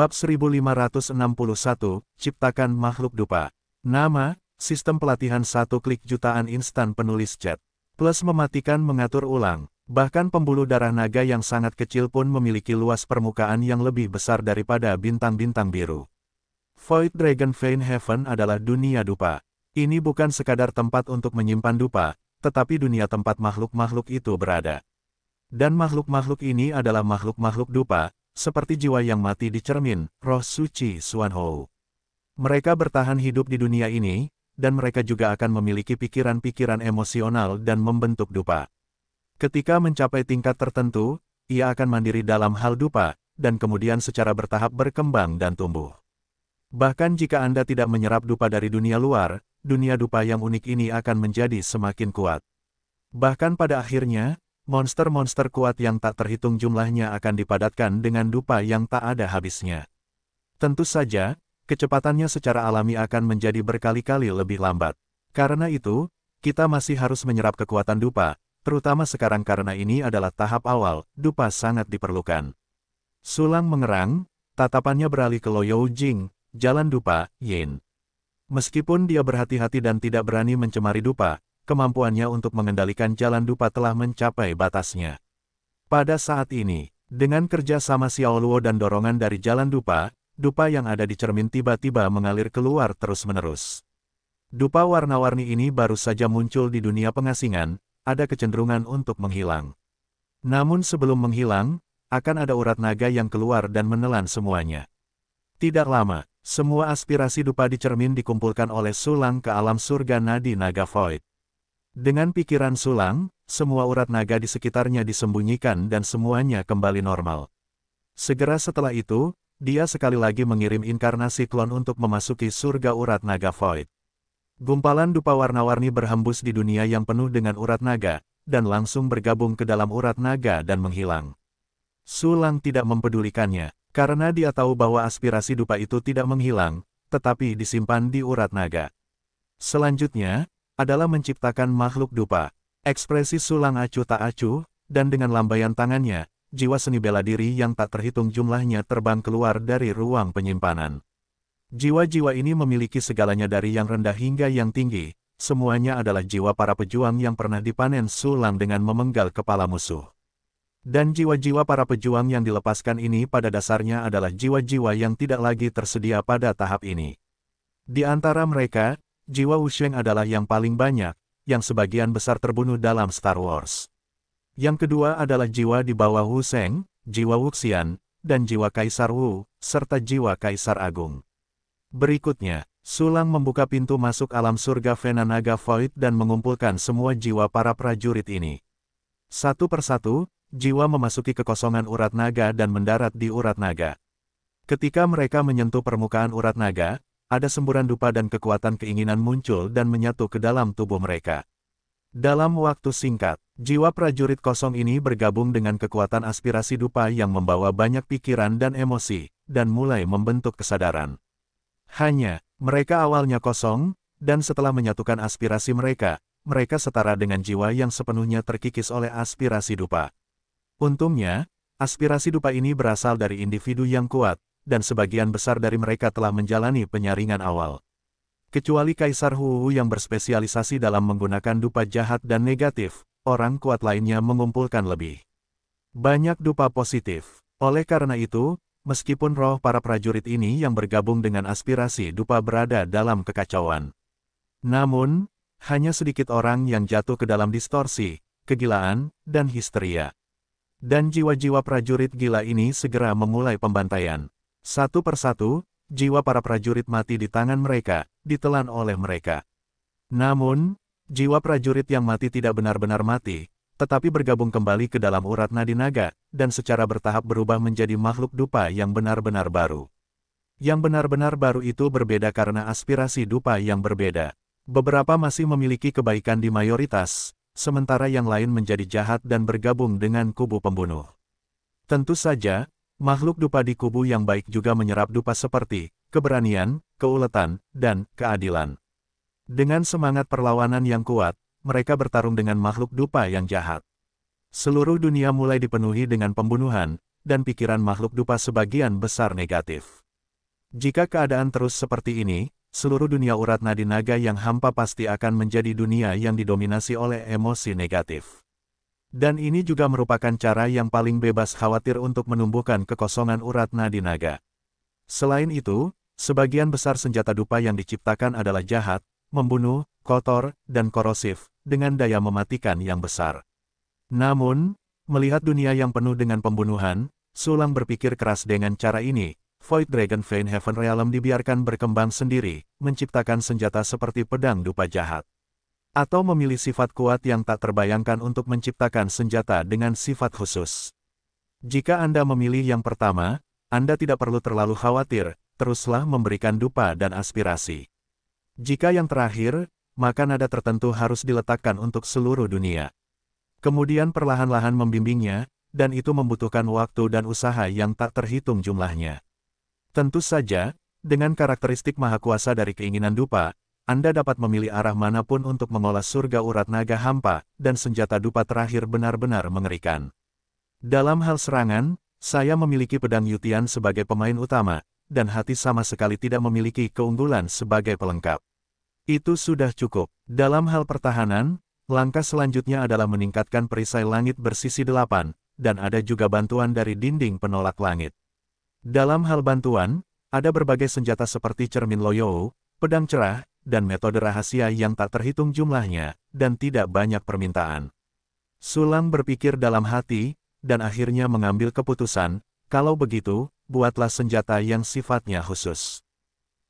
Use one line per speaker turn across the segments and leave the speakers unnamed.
Bab 1561, Ciptakan Makhluk Dupa. Nama, sistem pelatihan satu klik jutaan instan penulis chat. Plus mematikan mengatur ulang. Bahkan pembuluh darah naga yang sangat kecil pun memiliki luas permukaan yang lebih besar daripada bintang-bintang biru. Void Dragon Vein Heaven adalah dunia dupa. Ini bukan sekadar tempat untuk menyimpan dupa, tetapi dunia tempat makhluk-makhluk itu berada. Dan makhluk-makhluk ini adalah makhluk-makhluk dupa, seperti jiwa yang mati di cermin, roh suci Hou. Mereka bertahan hidup di dunia ini, dan mereka juga akan memiliki pikiran-pikiran emosional dan membentuk dupa. Ketika mencapai tingkat tertentu, ia akan mandiri dalam hal dupa, dan kemudian secara bertahap berkembang dan tumbuh. Bahkan jika Anda tidak menyerap dupa dari dunia luar, dunia dupa yang unik ini akan menjadi semakin kuat. Bahkan pada akhirnya, monster-monster kuat yang tak terhitung jumlahnya akan dipadatkan dengan dupa yang tak ada habisnya. Tentu saja, kecepatannya secara alami akan menjadi berkali-kali lebih lambat. Karena itu, kita masih harus menyerap kekuatan dupa, terutama sekarang karena ini adalah tahap awal, dupa sangat diperlukan. Sulang mengerang, tatapannya beralih ke Loyou Jing, Jalan Dupa, Yin. Meskipun dia berhati-hati dan tidak berani mencemari dupa, kemampuannya untuk mengendalikan jalan dupa telah mencapai batasnya. Pada saat ini, dengan kerja sama Xiao Luo dan dorongan dari jalan dupa, dupa yang ada di cermin tiba-tiba mengalir keluar terus-menerus. Dupa warna-warni ini baru saja muncul di dunia pengasingan, ada kecenderungan untuk menghilang. Namun sebelum menghilang, akan ada urat naga yang keluar dan menelan semuanya. Tidak lama, semua aspirasi dupa di cermin dikumpulkan oleh sulang ke alam surga nadi naga void. Dengan pikiran sulang, semua urat naga di sekitarnya disembunyikan dan semuanya kembali normal. Segera setelah itu, dia sekali lagi mengirim inkarnasi klon untuk memasuki surga urat naga void. Gumpalan dupa warna-warni berhembus di dunia yang penuh dengan urat naga, dan langsung bergabung ke dalam urat naga dan menghilang. Sulang tidak mempedulikannya, karena dia tahu bahwa aspirasi dupa itu tidak menghilang, tetapi disimpan di urat naga. Selanjutnya, adalah menciptakan makhluk dupa. Ekspresi sulang acuh tak acuh, dan dengan lambaian tangannya, jiwa seni bela diri yang tak terhitung jumlahnya terbang keluar dari ruang penyimpanan. Jiwa-jiwa ini memiliki segalanya dari yang rendah hingga yang tinggi, semuanya adalah jiwa para pejuang yang pernah dipanen sulang dengan memenggal kepala musuh. Dan jiwa-jiwa para pejuang yang dilepaskan ini pada dasarnya adalah jiwa-jiwa yang tidak lagi tersedia pada tahap ini. Di antara mereka, jiwa Wuxuang adalah yang paling banyak, yang sebagian besar terbunuh dalam Star Wars. Yang kedua adalah jiwa di bawah Wu Seng, jiwa Wuxian, dan jiwa Kaisar Wu, serta jiwa Kaisar Agung. Berikutnya, Sulang membuka pintu masuk alam surga Venanaga Void dan mengumpulkan semua jiwa para prajurit ini. Satu persatu, jiwa memasuki kekosongan urat naga dan mendarat di urat naga. Ketika mereka menyentuh permukaan urat naga, ada semburan dupa dan kekuatan keinginan muncul dan menyatu ke dalam tubuh mereka. Dalam waktu singkat, jiwa prajurit kosong ini bergabung dengan kekuatan aspirasi dupa yang membawa banyak pikiran dan emosi, dan mulai membentuk kesadaran. Hanya, mereka awalnya kosong, dan setelah menyatukan aspirasi mereka, mereka setara dengan jiwa yang sepenuhnya terkikis oleh aspirasi dupa. Untungnya, aspirasi dupa ini berasal dari individu yang kuat, dan sebagian besar dari mereka telah menjalani penyaringan awal. Kecuali Kaisar Hu yang berspesialisasi dalam menggunakan dupa jahat dan negatif, orang kuat lainnya mengumpulkan lebih banyak dupa positif. Oleh karena itu, meskipun roh para prajurit ini yang bergabung dengan aspirasi dupa berada dalam kekacauan. Namun, hanya sedikit orang yang jatuh ke dalam distorsi, kegilaan, dan histeria. Dan jiwa-jiwa prajurit gila ini segera memulai pembantaian. Satu persatu, jiwa para prajurit mati di tangan mereka, ditelan oleh mereka. Namun, jiwa prajurit yang mati tidak benar-benar mati, tetapi bergabung kembali ke dalam urat nadi naga, dan secara bertahap berubah menjadi makhluk dupa yang benar-benar baru. Yang benar-benar baru itu berbeda karena aspirasi dupa yang berbeda. Beberapa masih memiliki kebaikan di mayoritas, sementara yang lain menjadi jahat dan bergabung dengan kubu pembunuh. Tentu saja, Makhluk dupa di kubu yang baik juga menyerap dupa seperti keberanian, keuletan, dan keadilan. Dengan semangat perlawanan yang kuat, mereka bertarung dengan makhluk dupa yang jahat. Seluruh dunia mulai dipenuhi dengan pembunuhan, dan pikiran makhluk dupa sebagian besar negatif. Jika keadaan terus seperti ini, seluruh dunia urat nadi naga yang hampa pasti akan menjadi dunia yang didominasi oleh emosi negatif. Dan ini juga merupakan cara yang paling bebas khawatir untuk menumbuhkan kekosongan urat nadi naga. Selain itu, sebagian besar senjata dupa yang diciptakan adalah jahat, membunuh, kotor, dan korosif, dengan daya mematikan yang besar. Namun, melihat dunia yang penuh dengan pembunuhan, Sulang berpikir keras dengan cara ini, Void Dragon Vein Heaven Realm dibiarkan berkembang sendiri, menciptakan senjata seperti pedang dupa jahat atau memilih sifat kuat yang tak terbayangkan untuk menciptakan senjata dengan sifat khusus. Jika Anda memilih yang pertama, Anda tidak perlu terlalu khawatir, teruslah memberikan dupa dan aspirasi. Jika yang terakhir, maka nada tertentu harus diletakkan untuk seluruh dunia. Kemudian perlahan-lahan membimbingnya, dan itu membutuhkan waktu dan usaha yang tak terhitung jumlahnya. Tentu saja, dengan karakteristik maha kuasa dari keinginan dupa, anda dapat memilih arah manapun untuk mengolah surga urat naga hampa, dan senjata dupa terakhir benar-benar mengerikan. Dalam hal serangan, saya memiliki pedang Yutian sebagai pemain utama, dan hati sama sekali tidak memiliki keunggulan sebagai pelengkap. Itu sudah cukup. Dalam hal pertahanan, langkah selanjutnya adalah meningkatkan perisai langit bersisi delapan, dan ada juga bantuan dari dinding penolak langit. Dalam hal bantuan, ada berbagai senjata seperti cermin loyou, pedang cerah, dan metode rahasia yang tak terhitung jumlahnya, dan tidak banyak permintaan. Sulam berpikir dalam hati, dan akhirnya mengambil keputusan, kalau begitu, buatlah senjata yang sifatnya khusus.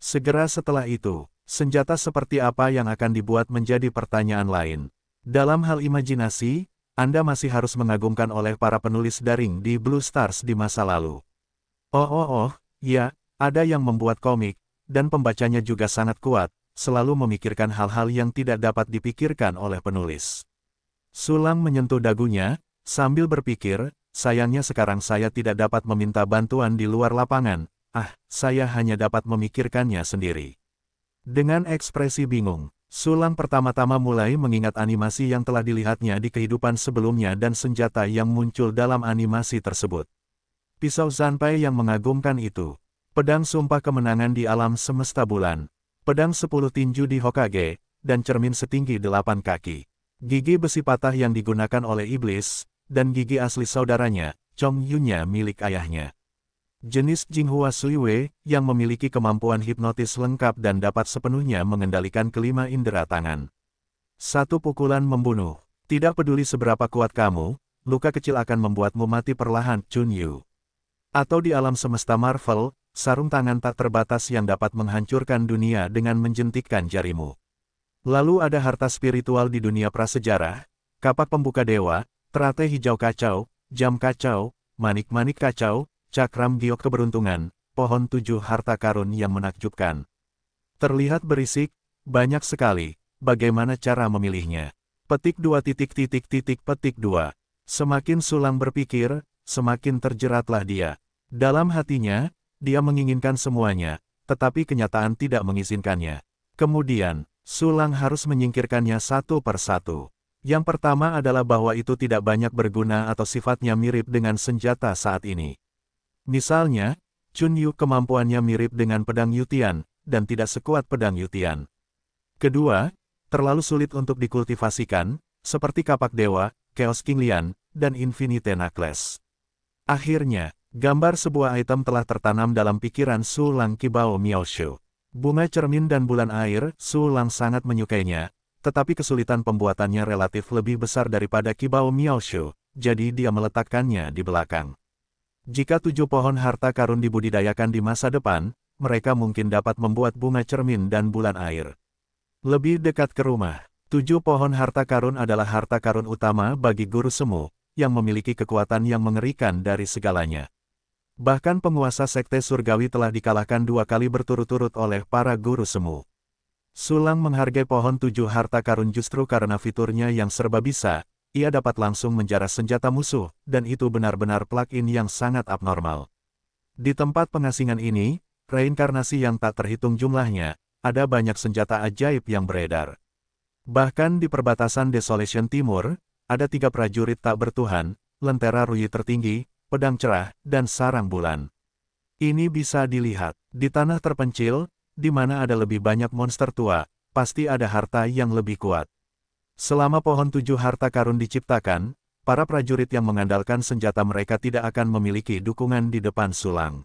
Segera setelah itu, senjata seperti apa yang akan dibuat menjadi pertanyaan lain. Dalam hal imajinasi, Anda masih harus mengagumkan oleh para penulis daring di Blue Stars di masa lalu. Oh oh oh, ya, ada yang membuat komik, dan pembacanya juga sangat kuat, selalu memikirkan hal-hal yang tidak dapat dipikirkan oleh penulis. Sulang menyentuh dagunya, sambil berpikir, sayangnya sekarang saya tidak dapat meminta bantuan di luar lapangan, ah, saya hanya dapat memikirkannya sendiri. Dengan ekspresi bingung, Sulang pertama-tama mulai mengingat animasi yang telah dilihatnya di kehidupan sebelumnya dan senjata yang muncul dalam animasi tersebut. Pisau Zanpai yang mengagumkan itu. Pedang Sumpah Kemenangan di Alam Semesta Bulan, pedang sepuluh tinju di Hokage, dan cermin setinggi delapan kaki. Gigi besi patah yang digunakan oleh iblis, dan gigi asli saudaranya, Chong Yunya milik ayahnya. Jenis Jinghua Suiwe, yang memiliki kemampuan hipnotis lengkap dan dapat sepenuhnya mengendalikan kelima indera tangan. Satu pukulan membunuh. Tidak peduli seberapa kuat kamu, luka kecil akan membuatmu mati perlahan, Chun Yu. Atau di alam semesta Marvel, sarung tangan tak terbatas yang dapat menghancurkan dunia dengan menjentikkan jarimu. Lalu ada harta spiritual di dunia prasejarah, kapak pembuka dewa, terate hijau kacau, jam kacau, manik-manik kacau, cakram giok keberuntungan, pohon tujuh harta karun yang menakjubkan. Terlihat berisik, banyak sekali, bagaimana cara memilihnya. Petik dua titik titik titik petik dua. Semakin sulang berpikir, semakin terjeratlah dia. Dalam hatinya, dia menginginkan semuanya, tetapi kenyataan tidak mengizinkannya. Kemudian, Sulang harus menyingkirkannya satu per satu. Yang pertama adalah bahwa itu tidak banyak berguna atau sifatnya mirip dengan senjata saat ini. Misalnya, Chun Yu kemampuannya mirip dengan pedang Yutian, dan tidak sekuat pedang Yutian. Kedua, terlalu sulit untuk dikultivasikan, seperti kapak dewa, Chaos King Lian, dan Infinite Necklace. Akhirnya, Gambar sebuah item telah tertanam dalam pikiran Su Lang Kibao Shu. Bunga cermin dan bulan air, Su Lang sangat menyukainya, tetapi kesulitan pembuatannya relatif lebih besar daripada Kibao Miao Shu, jadi dia meletakkannya di belakang. Jika tujuh pohon harta karun dibudidayakan di masa depan, mereka mungkin dapat membuat bunga cermin dan bulan air. Lebih dekat ke rumah, tujuh pohon harta karun adalah harta karun utama bagi guru semu, yang memiliki kekuatan yang mengerikan dari segalanya. Bahkan penguasa sekte surgawi telah dikalahkan dua kali berturut-turut oleh para guru semu. Sulang menghargai pohon tujuh harta karun justru karena fiturnya yang serba bisa, ia dapat langsung menjarah senjata musuh, dan itu benar-benar plug-in yang sangat abnormal. Di tempat pengasingan ini, reinkarnasi yang tak terhitung jumlahnya, ada banyak senjata ajaib yang beredar. Bahkan di perbatasan Desolation Timur, ada tiga prajurit tak bertuhan, Lentera Ruyi tertinggi, pedang cerah, dan sarang bulan. Ini bisa dilihat di tanah terpencil, di mana ada lebih banyak monster tua, pasti ada harta yang lebih kuat. Selama pohon tujuh harta karun diciptakan, para prajurit yang mengandalkan senjata mereka tidak akan memiliki dukungan di depan sulang.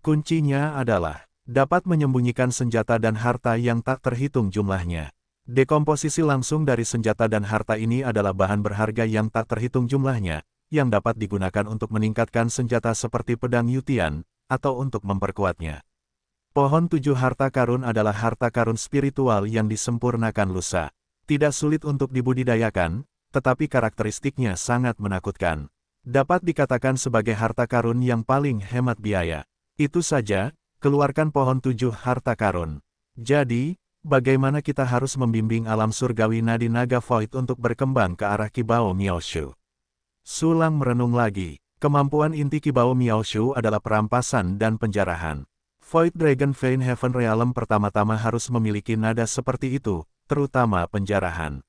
Kuncinya adalah dapat menyembunyikan senjata dan harta yang tak terhitung jumlahnya. Dekomposisi langsung dari senjata dan harta ini adalah bahan berharga yang tak terhitung jumlahnya, yang dapat digunakan untuk meningkatkan senjata seperti pedang Yutian, atau untuk memperkuatnya. Pohon tujuh harta karun adalah harta karun spiritual yang disempurnakan lusa. Tidak sulit untuk dibudidayakan, tetapi karakteristiknya sangat menakutkan. Dapat dikatakan sebagai harta karun yang paling hemat biaya. Itu saja, keluarkan pohon tujuh harta karun. Jadi, bagaimana kita harus membimbing alam surgawi nadi naga void untuk berkembang ke arah kibao miaoshu? Sulang merenung lagi. Kemampuan inti Kibao Shu adalah perampasan dan penjarahan. Void Dragon Vein Heaven Realm pertama-tama harus memiliki nada seperti itu, terutama penjarahan.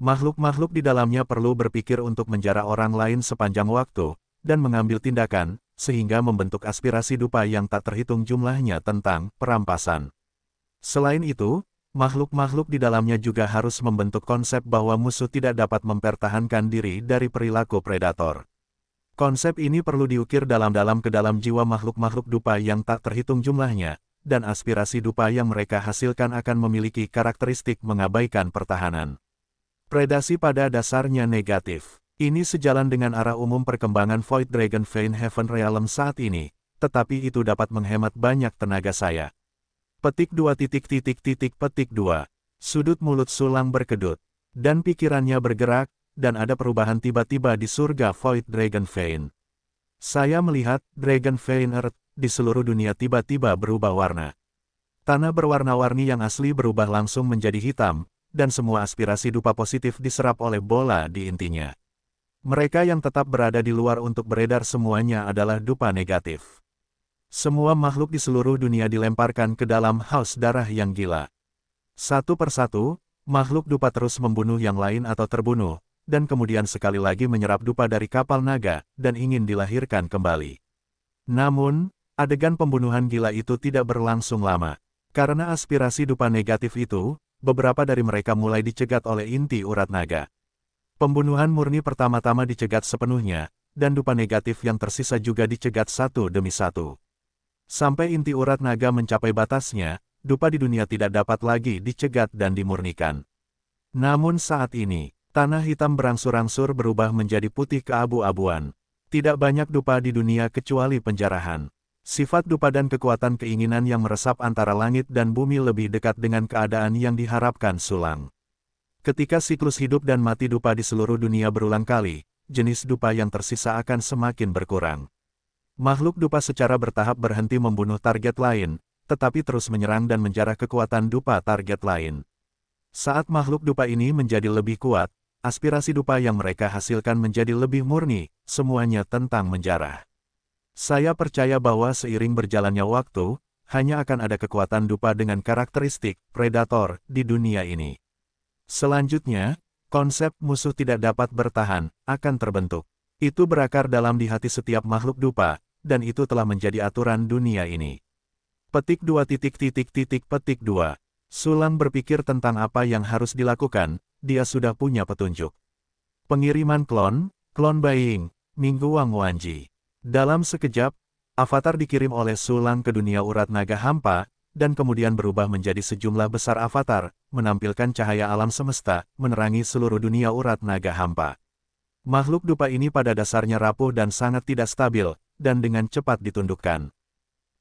Makhluk-makhluk di dalamnya perlu berpikir untuk menjara orang lain sepanjang waktu, dan mengambil tindakan, sehingga membentuk aspirasi dupa yang tak terhitung jumlahnya tentang perampasan. Selain itu, makhluk-makhluk di dalamnya juga harus membentuk konsep bahwa musuh tidak dapat mempertahankan diri dari perilaku predator. Konsep ini perlu diukir dalam-dalam ke dalam jiwa makhluk-makhluk dupa yang tak terhitung jumlahnya, dan aspirasi dupa yang mereka hasilkan akan memiliki karakteristik mengabaikan pertahanan. Predasi pada dasarnya negatif. Ini sejalan dengan arah umum perkembangan Void Dragon Vein Heaven Realm saat ini, tetapi itu dapat menghemat banyak tenaga saya. Petik dua titik titik titik petik dua. Sudut mulut sulang berkedut. Dan pikirannya bergerak, dan ada perubahan tiba-tiba di surga Void Dragon Vein. Saya melihat Dragon Vein Earth di seluruh dunia tiba-tiba berubah warna. Tanah berwarna-warni yang asli berubah langsung menjadi hitam, dan semua aspirasi dupa positif diserap oleh bola di intinya. Mereka yang tetap berada di luar untuk beredar semuanya adalah dupa negatif. Semua makhluk di seluruh dunia dilemparkan ke dalam haus darah yang gila. Satu persatu, makhluk dupa terus membunuh yang lain atau terbunuh, dan kemudian sekali lagi menyerap dupa dari kapal naga, dan ingin dilahirkan kembali. Namun, adegan pembunuhan gila itu tidak berlangsung lama. Karena aspirasi dupa negatif itu, beberapa dari mereka mulai dicegat oleh inti urat naga. Pembunuhan murni pertama-tama dicegat sepenuhnya, dan dupa negatif yang tersisa juga dicegat satu demi satu. Sampai inti urat naga mencapai batasnya, dupa di dunia tidak dapat lagi dicegat dan dimurnikan. Namun saat ini, tanah hitam berangsur-angsur berubah menjadi putih keabu-abuan. Tidak banyak dupa di dunia kecuali penjarahan. Sifat dupa dan kekuatan keinginan yang meresap antara langit dan bumi lebih dekat dengan keadaan yang diharapkan sulang. Ketika siklus hidup dan mati dupa di seluruh dunia berulang kali, jenis dupa yang tersisa akan semakin berkurang. Makhluk dupa secara bertahap berhenti membunuh target lain, tetapi terus menyerang dan menjarah kekuatan dupa target lain. Saat makhluk dupa ini menjadi lebih kuat, aspirasi dupa yang mereka hasilkan menjadi lebih murni, semuanya tentang menjarah. Saya percaya bahwa seiring berjalannya waktu, hanya akan ada kekuatan dupa dengan karakteristik predator di dunia ini. Selanjutnya, konsep musuh tidak dapat bertahan akan terbentuk. Itu berakar dalam di hati setiap makhluk dupa, dan itu telah menjadi aturan dunia ini. Petik dua titik titik titik petik dua. Sulang berpikir tentang apa yang harus dilakukan, dia sudah punya petunjuk. Pengiriman klon, klon buying, Minggu Wang Wanji. Dalam sekejap, avatar dikirim oleh Sulang ke dunia urat naga hampa, dan kemudian berubah menjadi sejumlah besar avatar, menampilkan cahaya alam semesta, menerangi seluruh dunia urat naga hampa. Makhluk dupa ini pada dasarnya rapuh dan sangat tidak stabil, dan dengan cepat ditundukkan.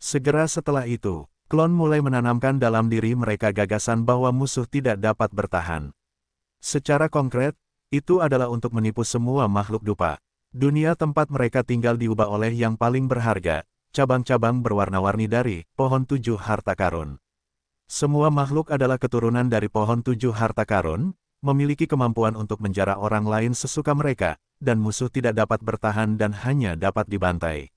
Segera setelah itu, klon mulai menanamkan dalam diri mereka gagasan bahwa musuh tidak dapat bertahan. Secara konkret, itu adalah untuk menipu semua makhluk dupa. Dunia tempat mereka tinggal diubah oleh yang paling berharga, cabang-cabang berwarna-warni dari pohon tujuh harta karun. Semua makhluk adalah keturunan dari pohon tujuh harta karun, memiliki kemampuan untuk menjara orang lain sesuka mereka, dan musuh tidak dapat bertahan dan hanya dapat dibantai.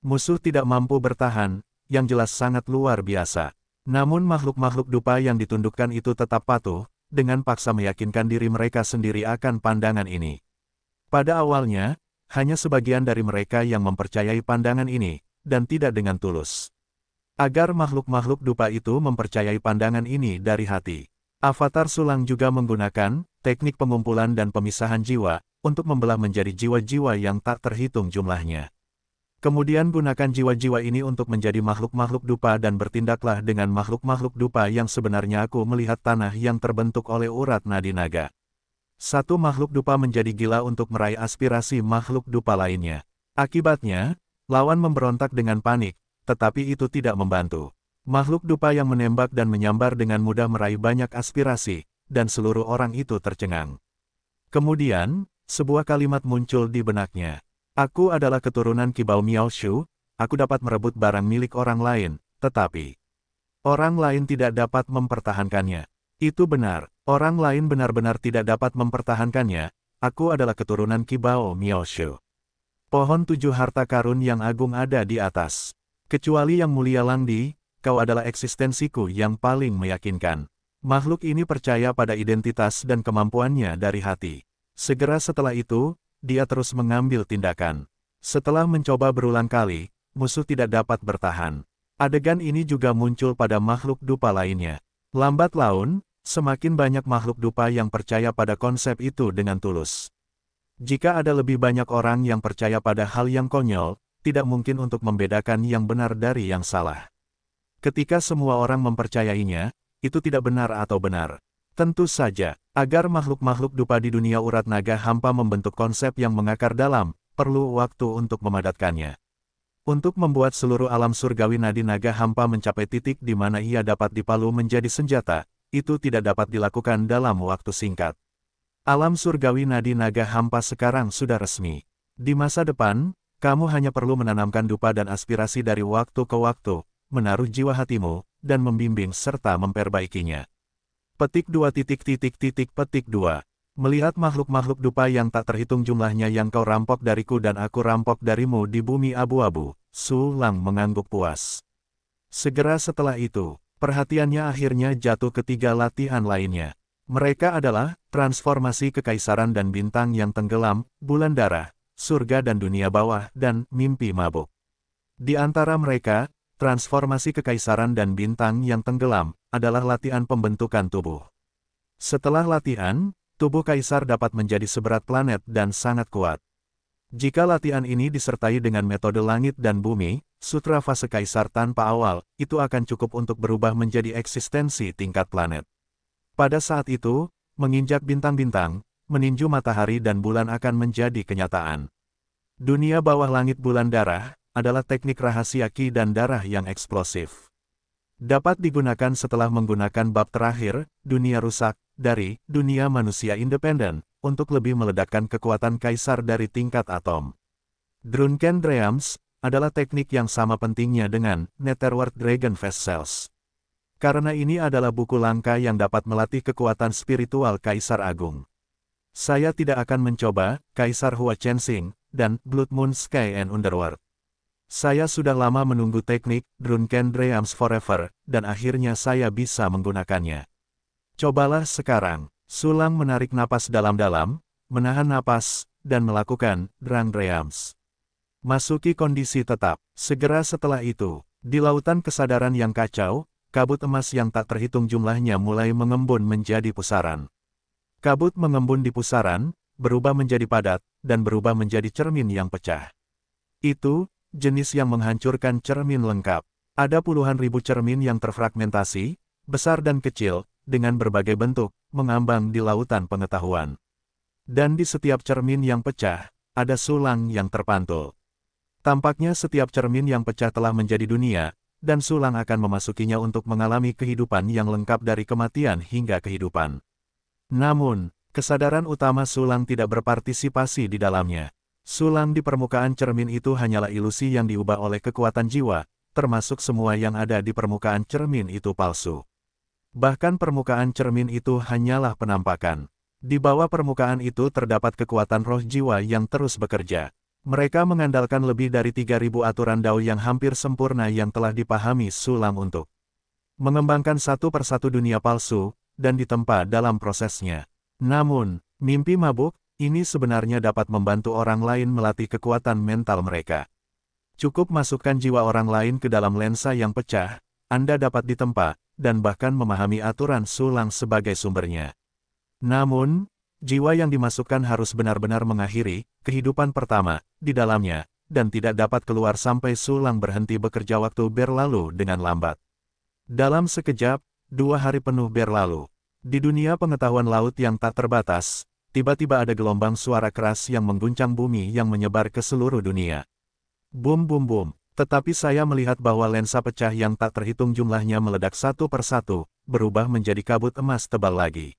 Musuh tidak mampu bertahan, yang jelas sangat luar biasa. Namun makhluk-makhluk dupa yang ditundukkan itu tetap patuh, dengan paksa meyakinkan diri mereka sendiri akan pandangan ini. Pada awalnya, hanya sebagian dari mereka yang mempercayai pandangan ini, dan tidak dengan tulus. Agar makhluk-makhluk dupa itu mempercayai pandangan ini dari hati. Avatar sulang juga menggunakan teknik pengumpulan dan pemisahan jiwa untuk membelah menjadi jiwa-jiwa yang tak terhitung jumlahnya. Kemudian gunakan jiwa-jiwa ini untuk menjadi makhluk-makhluk dupa dan bertindaklah dengan makhluk-makhluk dupa yang sebenarnya aku melihat tanah yang terbentuk oleh urat nadi naga. Satu makhluk dupa menjadi gila untuk meraih aspirasi makhluk dupa lainnya. Akibatnya, lawan memberontak dengan panik, tetapi itu tidak membantu. Makhluk dupa yang menembak dan menyambar dengan mudah meraih banyak aspirasi, dan seluruh orang itu tercengang. Kemudian, sebuah kalimat muncul di benaknya. Aku adalah keturunan Kibao Miao Shu, aku dapat merebut barang milik orang lain, tetapi orang lain tidak dapat mempertahankannya. Itu benar, orang lain benar-benar tidak dapat mempertahankannya, aku adalah keturunan Kibao Miao Shu. Pohon tujuh harta karun yang agung ada di atas. Kecuali yang mulia Langdi, kau adalah eksistensiku yang paling meyakinkan. Makhluk ini percaya pada identitas dan kemampuannya dari hati. Segera setelah itu, dia terus mengambil tindakan. Setelah mencoba berulang kali, musuh tidak dapat bertahan. Adegan ini juga muncul pada makhluk dupa lainnya. Lambat laun, semakin banyak makhluk dupa yang percaya pada konsep itu dengan tulus. Jika ada lebih banyak orang yang percaya pada hal yang konyol, tidak mungkin untuk membedakan yang benar dari yang salah. Ketika semua orang mempercayainya, itu tidak benar atau benar. Tentu saja, agar makhluk-makhluk dupa di dunia urat naga hampa membentuk konsep yang mengakar dalam, perlu waktu untuk memadatkannya. Untuk membuat seluruh alam surgawi nadi naga hampa mencapai titik di mana ia dapat dipalu menjadi senjata, itu tidak dapat dilakukan dalam waktu singkat. Alam surgawi nadi naga hampa sekarang sudah resmi. Di masa depan, kamu hanya perlu menanamkan dupa dan aspirasi dari waktu ke waktu, menaruh jiwa hatimu, dan membimbing serta memperbaikinya. Petik dua titik titik titik petik dua Melihat makhluk-makhluk dupa yang tak terhitung jumlahnya yang kau rampok dariku dan aku rampok darimu di bumi abu-abu, Sulang mengangguk puas. Segera setelah itu, perhatiannya akhirnya jatuh ke tiga latihan lainnya. Mereka adalah transformasi kekaisaran dan bintang yang tenggelam, bulan darah, surga dan dunia bawah, dan mimpi mabuk. Di antara mereka, Transformasi kekaisaran dan bintang yang tenggelam adalah latihan pembentukan tubuh. Setelah latihan, tubuh kaisar dapat menjadi seberat planet dan sangat kuat. Jika latihan ini disertai dengan metode langit dan bumi, sutra fase kaisar tanpa awal, itu akan cukup untuk berubah menjadi eksistensi tingkat planet. Pada saat itu, menginjak bintang-bintang, meninju matahari dan bulan akan menjadi kenyataan. Dunia bawah langit bulan darah, adalah teknik rahasia ki dan darah yang eksplosif. Dapat digunakan setelah menggunakan bab terakhir, dunia rusak, dari dunia manusia independen, untuk lebih meledakkan kekuatan kaisar dari tingkat atom. Drunken Dreams adalah teknik yang sama pentingnya dengan Netherworld Dragon Fest Cells. Karena ini adalah buku langka yang dapat melatih kekuatan spiritual Kaisar Agung. Saya tidak akan mencoba Kaisar Hua Chensing dan Blood Moon Sky and Underworld. Saya sudah lama menunggu teknik Drone Can Dreams Forever, dan akhirnya saya bisa menggunakannya. Cobalah sekarang. Sulang menarik napas dalam-dalam, menahan napas, dan melakukan Drone Dreams. Masuki kondisi tetap. Segera setelah itu, di lautan kesadaran yang kacau, kabut emas yang tak terhitung jumlahnya mulai mengembun menjadi pusaran. Kabut mengembun di pusaran, berubah menjadi padat, dan berubah menjadi cermin yang pecah. Itu, jenis yang menghancurkan cermin lengkap. Ada puluhan ribu cermin yang terfragmentasi, besar dan kecil, dengan berbagai bentuk, mengambang di lautan pengetahuan. Dan di setiap cermin yang pecah, ada sulang yang terpantul. Tampaknya setiap cermin yang pecah telah menjadi dunia, dan sulang akan memasukinya untuk mengalami kehidupan yang lengkap dari kematian hingga kehidupan. Namun, kesadaran utama sulang tidak berpartisipasi di dalamnya. Sulam di permukaan cermin itu hanyalah ilusi yang diubah oleh kekuatan jiwa, termasuk semua yang ada di permukaan cermin itu palsu. Bahkan permukaan cermin itu hanyalah penampakan. Di bawah permukaan itu terdapat kekuatan roh jiwa yang terus bekerja. Mereka mengandalkan lebih dari 3.000 aturan dao yang hampir sempurna yang telah dipahami Sulam untuk mengembangkan satu persatu dunia palsu, dan ditempa dalam prosesnya. Namun, mimpi mabuk, ini sebenarnya dapat membantu orang lain melatih kekuatan mental mereka. Cukup masukkan jiwa orang lain ke dalam lensa yang pecah, Anda dapat ditempa, dan bahkan memahami aturan sulang sebagai sumbernya. Namun, jiwa yang dimasukkan harus benar-benar mengakhiri kehidupan pertama di dalamnya, dan tidak dapat keluar sampai sulang berhenti bekerja waktu berlalu dengan lambat. Dalam sekejap, dua hari penuh berlalu. Di dunia pengetahuan laut yang tak terbatas, tiba-tiba ada gelombang suara keras yang mengguncang bumi yang menyebar ke seluruh dunia. Bum bum bum, tetapi saya melihat bahwa lensa pecah yang tak terhitung jumlahnya meledak satu persatu, berubah menjadi kabut emas tebal lagi.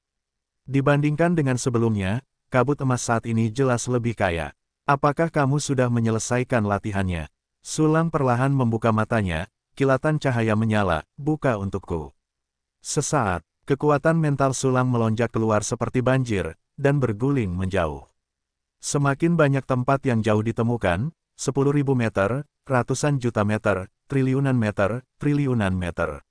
Dibandingkan dengan sebelumnya, kabut emas saat ini jelas lebih kaya. Apakah kamu sudah menyelesaikan latihannya? Sulang perlahan membuka matanya, kilatan cahaya menyala, buka untukku. Sesaat, kekuatan mental Sulang melonjak keluar seperti banjir, dan berguling menjauh. Semakin banyak tempat yang jauh ditemukan, 10.000 meter, ratusan juta meter, triliunan meter, triliunan meter.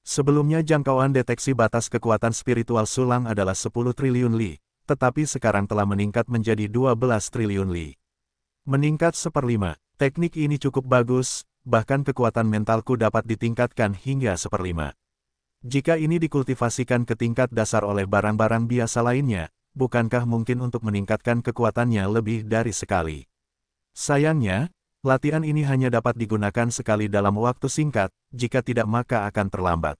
Sebelumnya jangkauan deteksi batas kekuatan spiritual sulang adalah 10 triliun li, tetapi sekarang telah meningkat menjadi 12 triliun li. Meningkat seperlima, teknik ini cukup bagus, bahkan kekuatan mentalku dapat ditingkatkan hingga seperlima. Jika ini dikultivasikan ke tingkat dasar oleh barang-barang biasa lainnya, bukankah mungkin untuk meningkatkan kekuatannya lebih dari sekali? Sayangnya, latihan ini hanya dapat digunakan sekali dalam waktu singkat, jika tidak maka akan terlambat.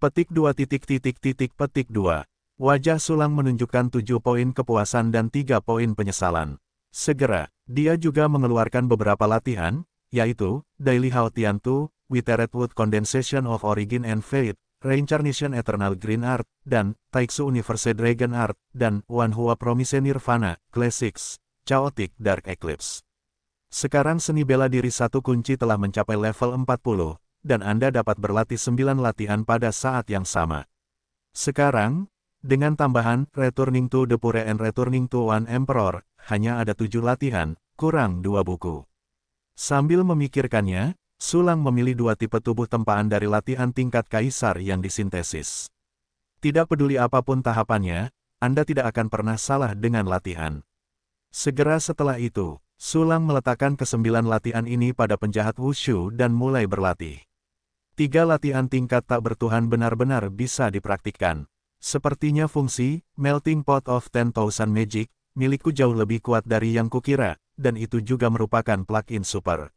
Petik 2 titik titik titik petik 2. Wajah Sulang menunjukkan 7 poin kepuasan dan 3 poin penyesalan. Segera, dia juga mengeluarkan beberapa latihan, yaitu, Daily Hao Tian With a Redwood Condensation of Origin and Fate, Reincarnation Eternal Green Art, dan Taiksu Universe Dragon Art, dan One Hua Promise Nirvana, Classics, Chaotic Dark Eclipse. Sekarang seni bela diri satu kunci telah mencapai level 40, dan Anda dapat berlatih 9 latihan pada saat yang sama. Sekarang, dengan tambahan Returning to the Pure and Returning to One Emperor, hanya ada 7 latihan, kurang dua buku. Sambil memikirkannya, Sulang memilih dua tipe tubuh tempaan dari latihan tingkat kaisar yang disintesis. Tidak peduli apapun tahapannya, Anda tidak akan pernah salah dengan latihan. Segera setelah itu, Sulang meletakkan kesembilan latihan ini pada penjahat wushu dan mulai berlatih. Tiga latihan tingkat tak bertuhan benar-benar bisa dipraktikkan. Sepertinya fungsi, melting pot of Ten Thousand magic, milikku jauh lebih kuat dari yang kukira, dan itu juga merupakan plugin super.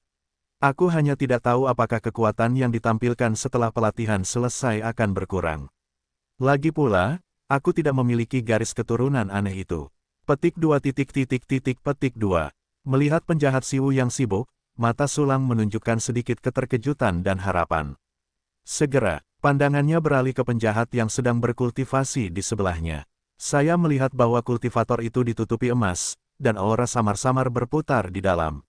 Aku hanya tidak tahu apakah kekuatan yang ditampilkan setelah pelatihan selesai akan berkurang. Lagi pula, aku tidak memiliki garis keturunan aneh itu. Petik dua titik titik titik petik dua. Melihat penjahat Siwu yang sibuk, mata Sulang menunjukkan sedikit keterkejutan dan harapan. Segera, pandangannya beralih ke penjahat yang sedang berkultivasi di sebelahnya. Saya melihat bahwa kultivator itu ditutupi emas, dan aura samar-samar berputar di dalam.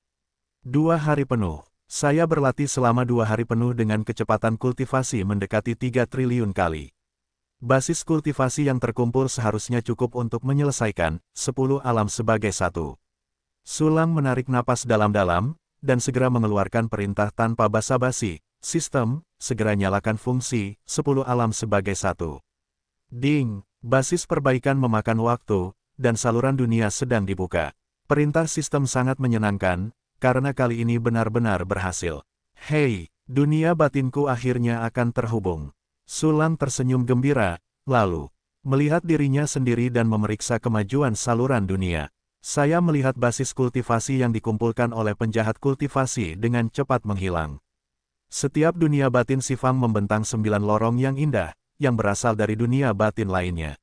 Dua hari penuh, saya berlatih selama dua hari penuh dengan kecepatan kultivasi mendekati 3 triliun kali. Basis kultivasi yang terkumpul seharusnya cukup untuk menyelesaikan 10 alam sebagai satu. Sulang menarik napas dalam-dalam, dan segera mengeluarkan perintah tanpa basa-basi, sistem, segera nyalakan fungsi 10 alam sebagai satu. Ding, basis perbaikan memakan waktu, dan saluran dunia sedang dibuka. Perintah sistem sangat menyenangkan, karena kali ini benar-benar berhasil. Hei, dunia batinku akhirnya akan terhubung. Sulan tersenyum gembira, lalu melihat dirinya sendiri dan memeriksa kemajuan saluran dunia. Saya melihat basis kultivasi yang dikumpulkan oleh penjahat kultivasi dengan cepat menghilang. Setiap dunia batin Sifang membentang sembilan lorong yang indah, yang berasal dari dunia batin lainnya.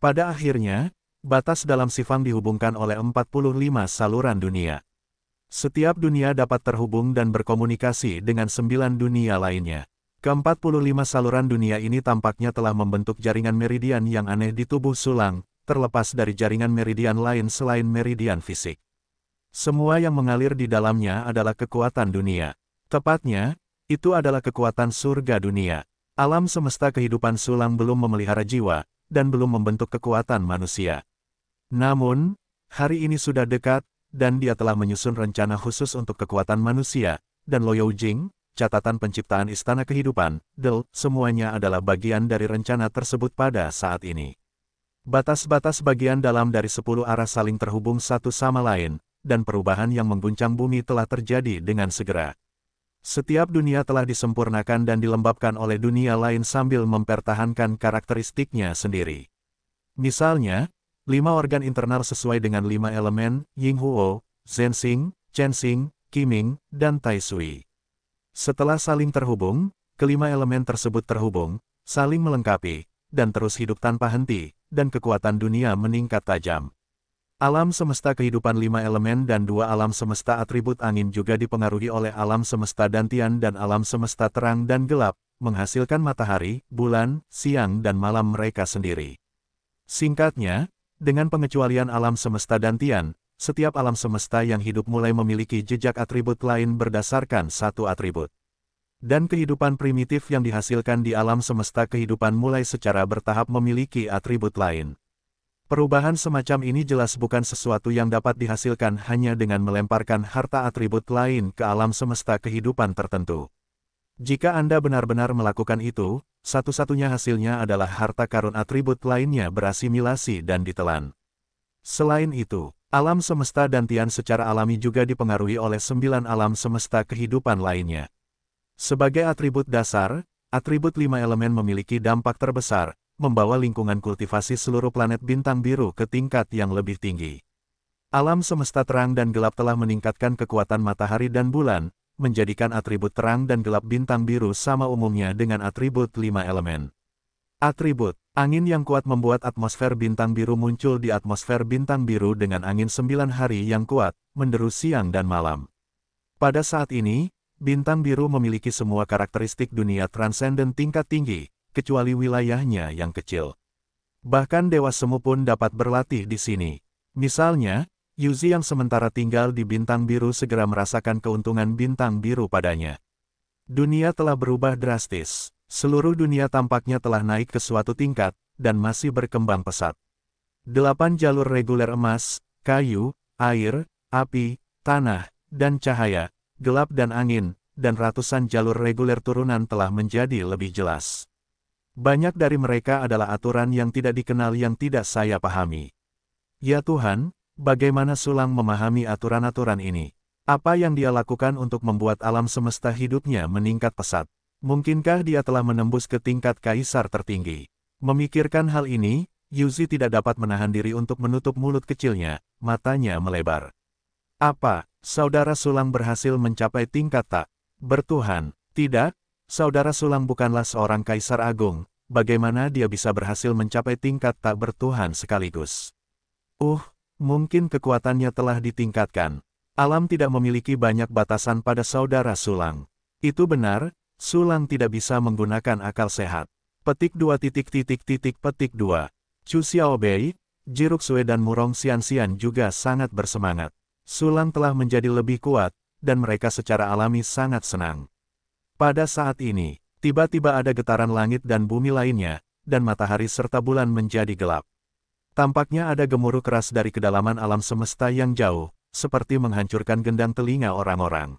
Pada akhirnya, batas dalam Sifang dihubungkan oleh 45 saluran dunia. Setiap dunia dapat terhubung dan berkomunikasi dengan sembilan dunia lainnya. puluh lima saluran dunia ini tampaknya telah membentuk jaringan meridian yang aneh di tubuh sulang, terlepas dari jaringan meridian lain selain meridian fisik. Semua yang mengalir di dalamnya adalah kekuatan dunia. Tepatnya, itu adalah kekuatan surga dunia. Alam semesta kehidupan sulang belum memelihara jiwa, dan belum membentuk kekuatan manusia. Namun, hari ini sudah dekat, dan dia telah menyusun rencana khusus untuk kekuatan manusia, dan Yau Jing, catatan penciptaan Istana Kehidupan, Del, semuanya adalah bagian dari rencana tersebut pada saat ini. Batas-batas bagian dalam dari sepuluh arah saling terhubung satu sama lain, dan perubahan yang mengguncang bumi telah terjadi dengan segera. Setiap dunia telah disempurnakan dan dilembabkan oleh dunia lain sambil mempertahankan karakteristiknya sendiri. Misalnya, Lima organ internal sesuai dengan lima elemen, Ying Huo, Zensing, Chensing, Qiming, dan Tai Sui. Setelah saling terhubung, kelima elemen tersebut terhubung, saling melengkapi, dan terus hidup tanpa henti, dan kekuatan dunia meningkat tajam. Alam semesta kehidupan lima elemen dan dua alam semesta atribut angin juga dipengaruhi oleh alam semesta dantian dan alam semesta terang dan gelap, menghasilkan matahari, bulan, siang dan malam mereka sendiri. Singkatnya, dengan pengecualian alam semesta dan Tian, setiap alam semesta yang hidup mulai memiliki jejak atribut lain berdasarkan satu atribut. Dan kehidupan primitif yang dihasilkan di alam semesta kehidupan mulai secara bertahap memiliki atribut lain. Perubahan semacam ini jelas bukan sesuatu yang dapat dihasilkan hanya dengan melemparkan harta atribut lain ke alam semesta kehidupan tertentu. Jika Anda benar-benar melakukan itu, satu-satunya hasilnya adalah harta karun atribut lainnya berasimilasi dan ditelan. Selain itu, alam semesta dan Tian secara alami juga dipengaruhi oleh sembilan alam semesta kehidupan lainnya. Sebagai atribut dasar, atribut lima elemen memiliki dampak terbesar, membawa lingkungan kultivasi seluruh planet bintang biru ke tingkat yang lebih tinggi. Alam semesta terang dan gelap telah meningkatkan kekuatan matahari dan bulan, menjadikan atribut terang dan gelap bintang biru sama umumnya dengan atribut lima elemen. Atribut Angin yang kuat membuat atmosfer bintang biru muncul di atmosfer bintang biru dengan angin sembilan hari yang kuat, menderu siang dan malam. Pada saat ini, bintang biru memiliki semua karakteristik dunia transenden tingkat tinggi, kecuali wilayahnya yang kecil. Bahkan dewa semu pun dapat berlatih di sini. Misalnya, Yuzi yang sementara tinggal di bintang biru segera merasakan keuntungan bintang biru padanya. Dunia telah berubah drastis. Seluruh dunia tampaknya telah naik ke suatu tingkat, dan masih berkembang pesat. Delapan jalur reguler emas, kayu, air, api, tanah, dan cahaya, gelap dan angin, dan ratusan jalur reguler turunan telah menjadi lebih jelas. Banyak dari mereka adalah aturan yang tidak dikenal yang tidak saya pahami. Ya Tuhan, Bagaimana Sulang memahami aturan-aturan ini? Apa yang dia lakukan untuk membuat alam semesta hidupnya meningkat pesat? Mungkinkah dia telah menembus ke tingkat kaisar tertinggi? Memikirkan hal ini, Yuzi tidak dapat menahan diri untuk menutup mulut kecilnya, matanya melebar. Apa, saudara Sulang berhasil mencapai tingkat tak? Bertuhan, tidak, saudara Sulang bukanlah seorang kaisar agung, bagaimana dia bisa berhasil mencapai tingkat tak bertuhan sekaligus? Uh, Mungkin kekuatannya telah ditingkatkan. Alam tidak memiliki banyak batasan pada saudara sulang. Itu benar, sulang tidak bisa menggunakan akal sehat. Petik 2 titik titik titik petik 2. Chu Xiaobei, Jiruk Sue dan Murong Xian Xian juga sangat bersemangat. Sulang telah menjadi lebih kuat, dan mereka secara alami sangat senang. Pada saat ini, tiba-tiba ada getaran langit dan bumi lainnya, dan matahari serta bulan menjadi gelap. Tampaknya ada gemuruh keras dari kedalaman alam semesta yang jauh, seperti menghancurkan gendang telinga orang-orang.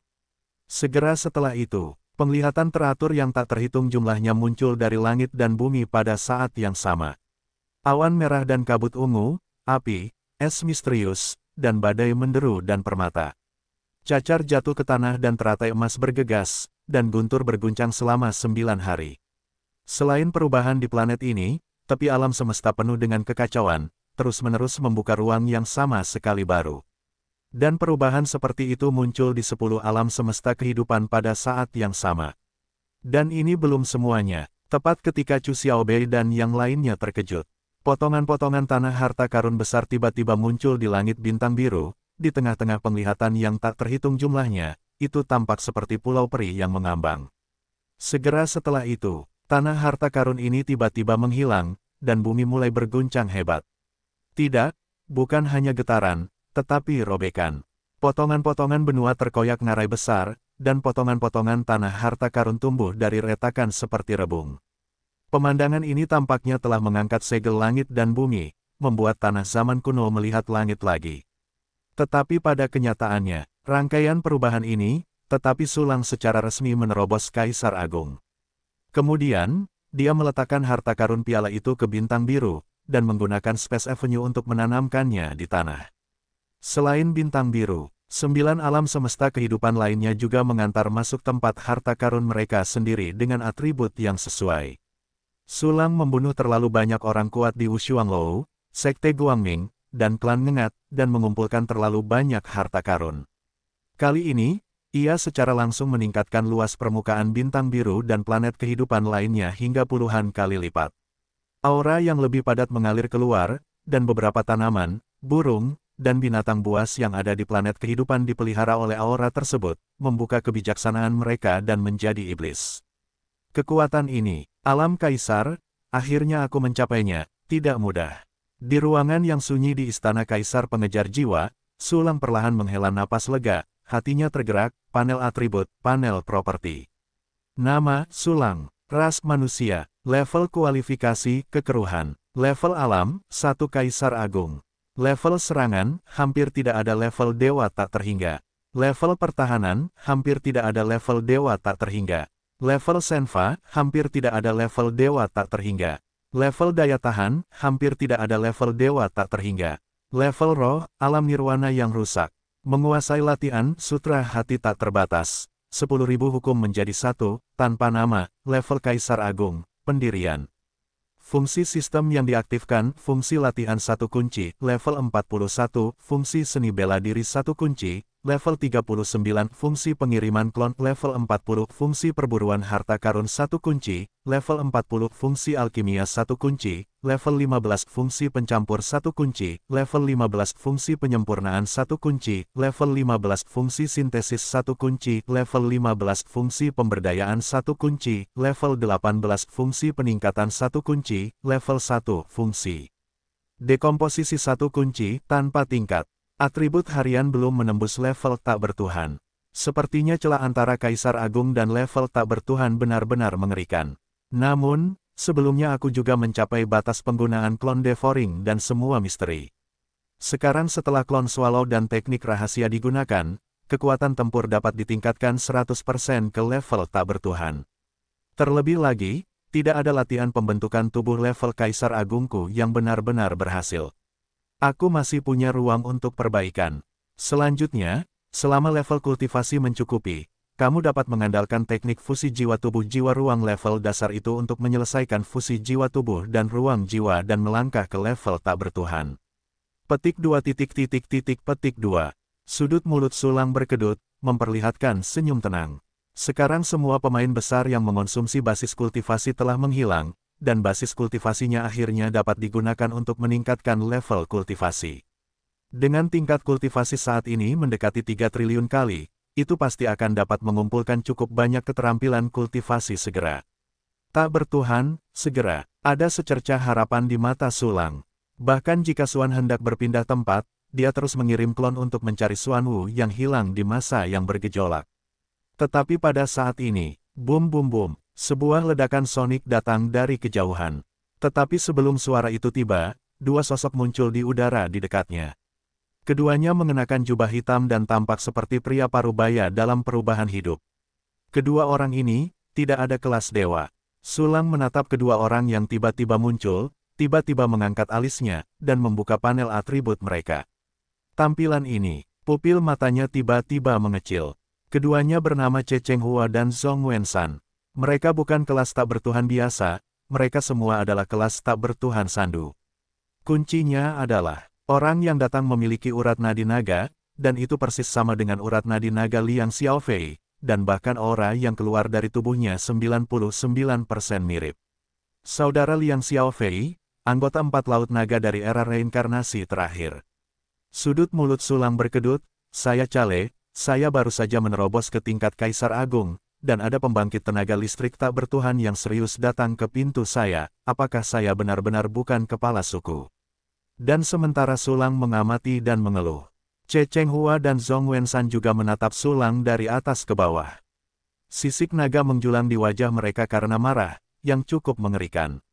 Segera setelah itu, penglihatan teratur yang tak terhitung jumlahnya muncul dari langit dan bumi pada saat yang sama. Awan merah dan kabut ungu, api, es misterius, dan badai menderu dan permata. Cacar jatuh ke tanah dan teratai emas bergegas, dan guntur berguncang selama sembilan hari. Selain perubahan di planet ini, tapi alam semesta penuh dengan kekacauan, terus-menerus membuka ruang yang sama sekali baru. Dan perubahan seperti itu muncul di sepuluh alam semesta kehidupan pada saat yang sama. Dan ini belum semuanya, tepat ketika Chu Xiaobei dan yang lainnya terkejut. Potongan-potongan tanah harta karun besar tiba-tiba muncul di langit bintang biru, di tengah-tengah penglihatan yang tak terhitung jumlahnya, itu tampak seperti pulau peri yang mengambang. Segera setelah itu, Tanah harta karun ini tiba-tiba menghilang, dan bumi mulai berguncang hebat. Tidak, bukan hanya getaran, tetapi robekan. Potongan-potongan benua terkoyak ngarai besar, dan potongan-potongan tanah harta karun tumbuh dari retakan seperti rebung. Pemandangan ini tampaknya telah mengangkat segel langit dan bumi, membuat tanah zaman kuno melihat langit lagi. Tetapi pada kenyataannya, rangkaian perubahan ini, tetapi sulang secara resmi menerobos Kaisar Agung. Kemudian, dia meletakkan harta karun piala itu ke bintang biru, dan menggunakan Space Avenue untuk menanamkannya di tanah. Selain bintang biru, sembilan alam semesta kehidupan lainnya juga mengantar masuk tempat harta karun mereka sendiri dengan atribut yang sesuai. Sulang membunuh terlalu banyak orang kuat di Wushuanglou, Sekte Guangming, dan klan Ngengat, dan mengumpulkan terlalu banyak harta karun. Kali ini, ia secara langsung meningkatkan luas permukaan bintang biru dan planet kehidupan lainnya hingga puluhan kali lipat. Aura yang lebih padat mengalir keluar, dan beberapa tanaman, burung, dan binatang buas yang ada di planet kehidupan dipelihara oleh aura tersebut, membuka kebijaksanaan mereka dan menjadi iblis. Kekuatan ini, alam kaisar, akhirnya aku mencapainya, tidak mudah. Di ruangan yang sunyi di istana kaisar pengejar jiwa, Sulang perlahan menghela napas lega, hatinya tergerak, panel atribut, panel properti. Nama, sulang, ras manusia, level kualifikasi, kekeruhan, level alam, satu kaisar agung. Level serangan, hampir tidak ada level dewa tak terhingga. Level pertahanan, hampir tidak ada level dewa tak terhingga. Level senfa, hampir tidak ada level dewa tak terhingga. Level daya tahan, hampir tidak ada level dewa tak terhingga. Level roh, alam nirwana yang rusak. Menguasai latihan, sutra hati tak terbatas. 10.000 hukum menjadi satu, tanpa nama, level Kaisar Agung, pendirian. Fungsi sistem yang diaktifkan, fungsi latihan satu kunci, level 41, fungsi seni bela diri satu kunci, level 39 fungsi pengiriman klon, level 40 fungsi perburuan harta karun satu kunci, level 40 fungsi alkimia satu kunci, level 15 fungsi pencampur satu kunci, level 15 fungsi penyempurnaan satu kunci, level 15 fungsi sintesis satu kunci, level 15 fungsi pemberdayaan satu kunci, level 18 fungsi peningkatan satu kunci, level 1 fungsi dekomposisi satu kunci tanpa tingkat. Atribut harian belum menembus level tak bertuhan. Sepertinya celah antara Kaisar Agung dan level tak bertuhan benar-benar mengerikan. Namun, sebelumnya aku juga mencapai batas penggunaan klon devouring dan semua misteri. Sekarang setelah klon swallow dan teknik rahasia digunakan, kekuatan tempur dapat ditingkatkan 100% ke level tak bertuhan. Terlebih lagi, tidak ada latihan pembentukan tubuh level Kaisar Agungku yang benar-benar berhasil. Aku masih punya ruang untuk perbaikan. Selanjutnya, selama level kultivasi mencukupi, kamu dapat mengandalkan teknik fusi jiwa tubuh jiwa ruang level dasar itu untuk menyelesaikan fusi jiwa tubuh dan ruang jiwa dan melangkah ke level tak bertuhan. Petik 2 titik titik titik petik 2. Sudut mulut sulang berkedut, memperlihatkan senyum tenang. Sekarang semua pemain besar yang mengonsumsi basis kultivasi telah menghilang, dan basis kultivasinya akhirnya dapat digunakan untuk meningkatkan level kultivasi. Dengan tingkat kultivasi saat ini mendekati 3 triliun kali, itu pasti akan dapat mengumpulkan cukup banyak keterampilan kultivasi segera. Tak bertuhan, segera, ada secerca harapan di mata Sulang. Bahkan jika Suan hendak berpindah tempat, dia terus mengirim klon untuk mencari Suan Wu yang hilang di masa yang bergejolak. Tetapi pada saat ini, bum bum bum, sebuah ledakan sonik datang dari kejauhan. Tetapi sebelum suara itu tiba, dua sosok muncul di udara di dekatnya. Keduanya mengenakan jubah hitam dan tampak seperti pria parubaya dalam perubahan hidup. Kedua orang ini, tidak ada kelas dewa. Sulang menatap kedua orang yang tiba-tiba muncul, tiba-tiba mengangkat alisnya, dan membuka panel atribut mereka. Tampilan ini, pupil matanya tiba-tiba mengecil. Keduanya bernama Che Cheng Hua dan Zhong Wensan. Mereka bukan kelas tak bertuhan biasa, mereka semua adalah kelas tak bertuhan sandu. Kuncinya adalah, orang yang datang memiliki urat nadi naga, dan itu persis sama dengan urat nadi naga Liang Xiaofei, dan bahkan aura yang keluar dari tubuhnya 99% mirip. Saudara Liang Xiaofei, anggota empat laut naga dari era reinkarnasi terakhir. Sudut mulut Sulang berkedut, saya cale, saya baru saja menerobos ke tingkat Kaisar Agung, dan ada pembangkit tenaga listrik tak bertuhan yang serius datang ke pintu saya, apakah saya benar-benar bukan kepala suku? Dan sementara Sulang mengamati dan mengeluh. Che Cheng Hua dan Zhong Wensan juga menatap Sulang dari atas ke bawah. Sisik naga menjulang di wajah mereka karena marah, yang cukup mengerikan.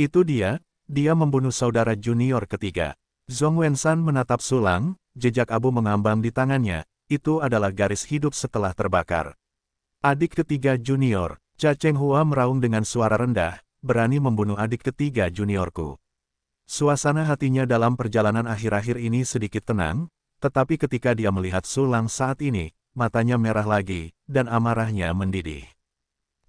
Itu dia, dia membunuh saudara junior ketiga. Zhong Wensan menatap Sulang, jejak abu mengambang di tangannya, itu adalah garis hidup setelah terbakar. Adik ketiga junior, Cha Cheng Hua meraung dengan suara rendah, berani membunuh adik ketiga juniorku. Suasana hatinya dalam perjalanan akhir-akhir ini sedikit tenang, tetapi ketika dia melihat Sulang saat ini, matanya merah lagi, dan amarahnya mendidih.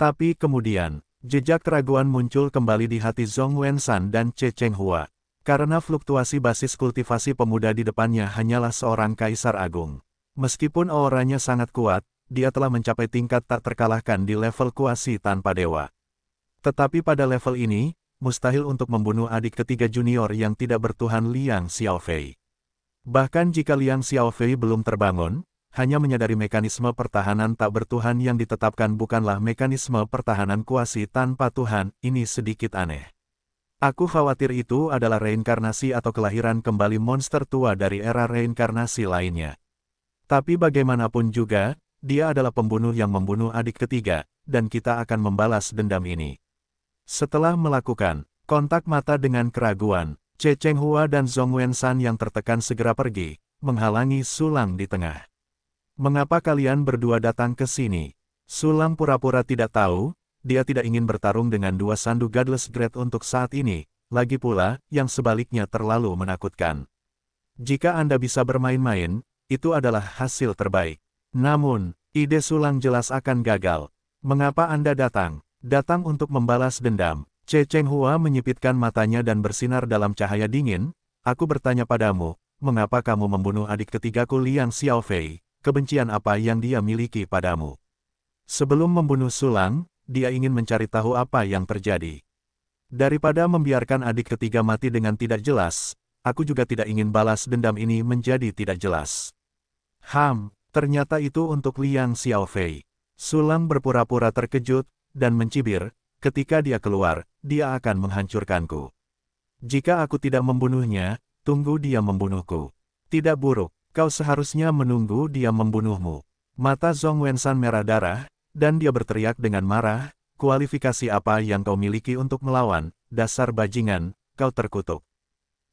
Tapi kemudian, jejak keraguan muncul kembali di hati Zhong Wensan dan Che Cheng Hua, karena fluktuasi basis kultivasi pemuda di depannya hanyalah seorang kaisar agung. Meskipun auranya sangat kuat, dia telah mencapai tingkat tak terkalahkan di level kuasi tanpa dewa. Tetapi pada level ini, mustahil untuk membunuh adik ketiga junior yang tidak bertuhan Liang Xiaofei. Bahkan jika Liang Xiaofei belum terbangun, hanya menyadari mekanisme pertahanan tak bertuhan yang ditetapkan bukanlah mekanisme pertahanan kuasi tanpa Tuhan, ini sedikit aneh. Aku khawatir itu adalah reinkarnasi atau kelahiran kembali monster tua dari era reinkarnasi lainnya. Tapi bagaimanapun juga, dia adalah pembunuh yang membunuh adik ketiga, dan kita akan membalas dendam ini. Setelah melakukan kontak mata dengan keraguan, Che Cheng Hua dan Zhong Wen San yang tertekan segera pergi, menghalangi Sulang di tengah. Mengapa kalian berdua datang ke sini? Sulang pura-pura tidak tahu, dia tidak ingin bertarung dengan dua sandu Godless Great untuk saat ini, lagi pula, yang sebaliknya terlalu menakutkan. Jika Anda bisa bermain-main, itu adalah hasil terbaik. Namun, ide Sulang jelas akan gagal. Mengapa Anda datang? Datang untuk membalas dendam. Che Cheng Hua menyipitkan matanya dan bersinar dalam cahaya dingin. Aku bertanya padamu, mengapa kamu membunuh adik ketigaku Liang Xiaofei? Kebencian apa yang dia miliki padamu? Sebelum membunuh Sulang, dia ingin mencari tahu apa yang terjadi. Daripada membiarkan adik ketiga mati dengan tidak jelas, aku juga tidak ingin balas dendam ini menjadi tidak jelas. Ham, Ternyata itu untuk Liang Xiaofei. Sulang berpura-pura terkejut, dan mencibir, ketika dia keluar, dia akan menghancurkanku. Jika aku tidak membunuhnya, tunggu dia membunuhku. Tidak buruk, kau seharusnya menunggu dia membunuhmu. Mata Zhong Wensan merah darah, dan dia berteriak dengan marah, kualifikasi apa yang kau miliki untuk melawan, dasar bajingan, kau terkutuk.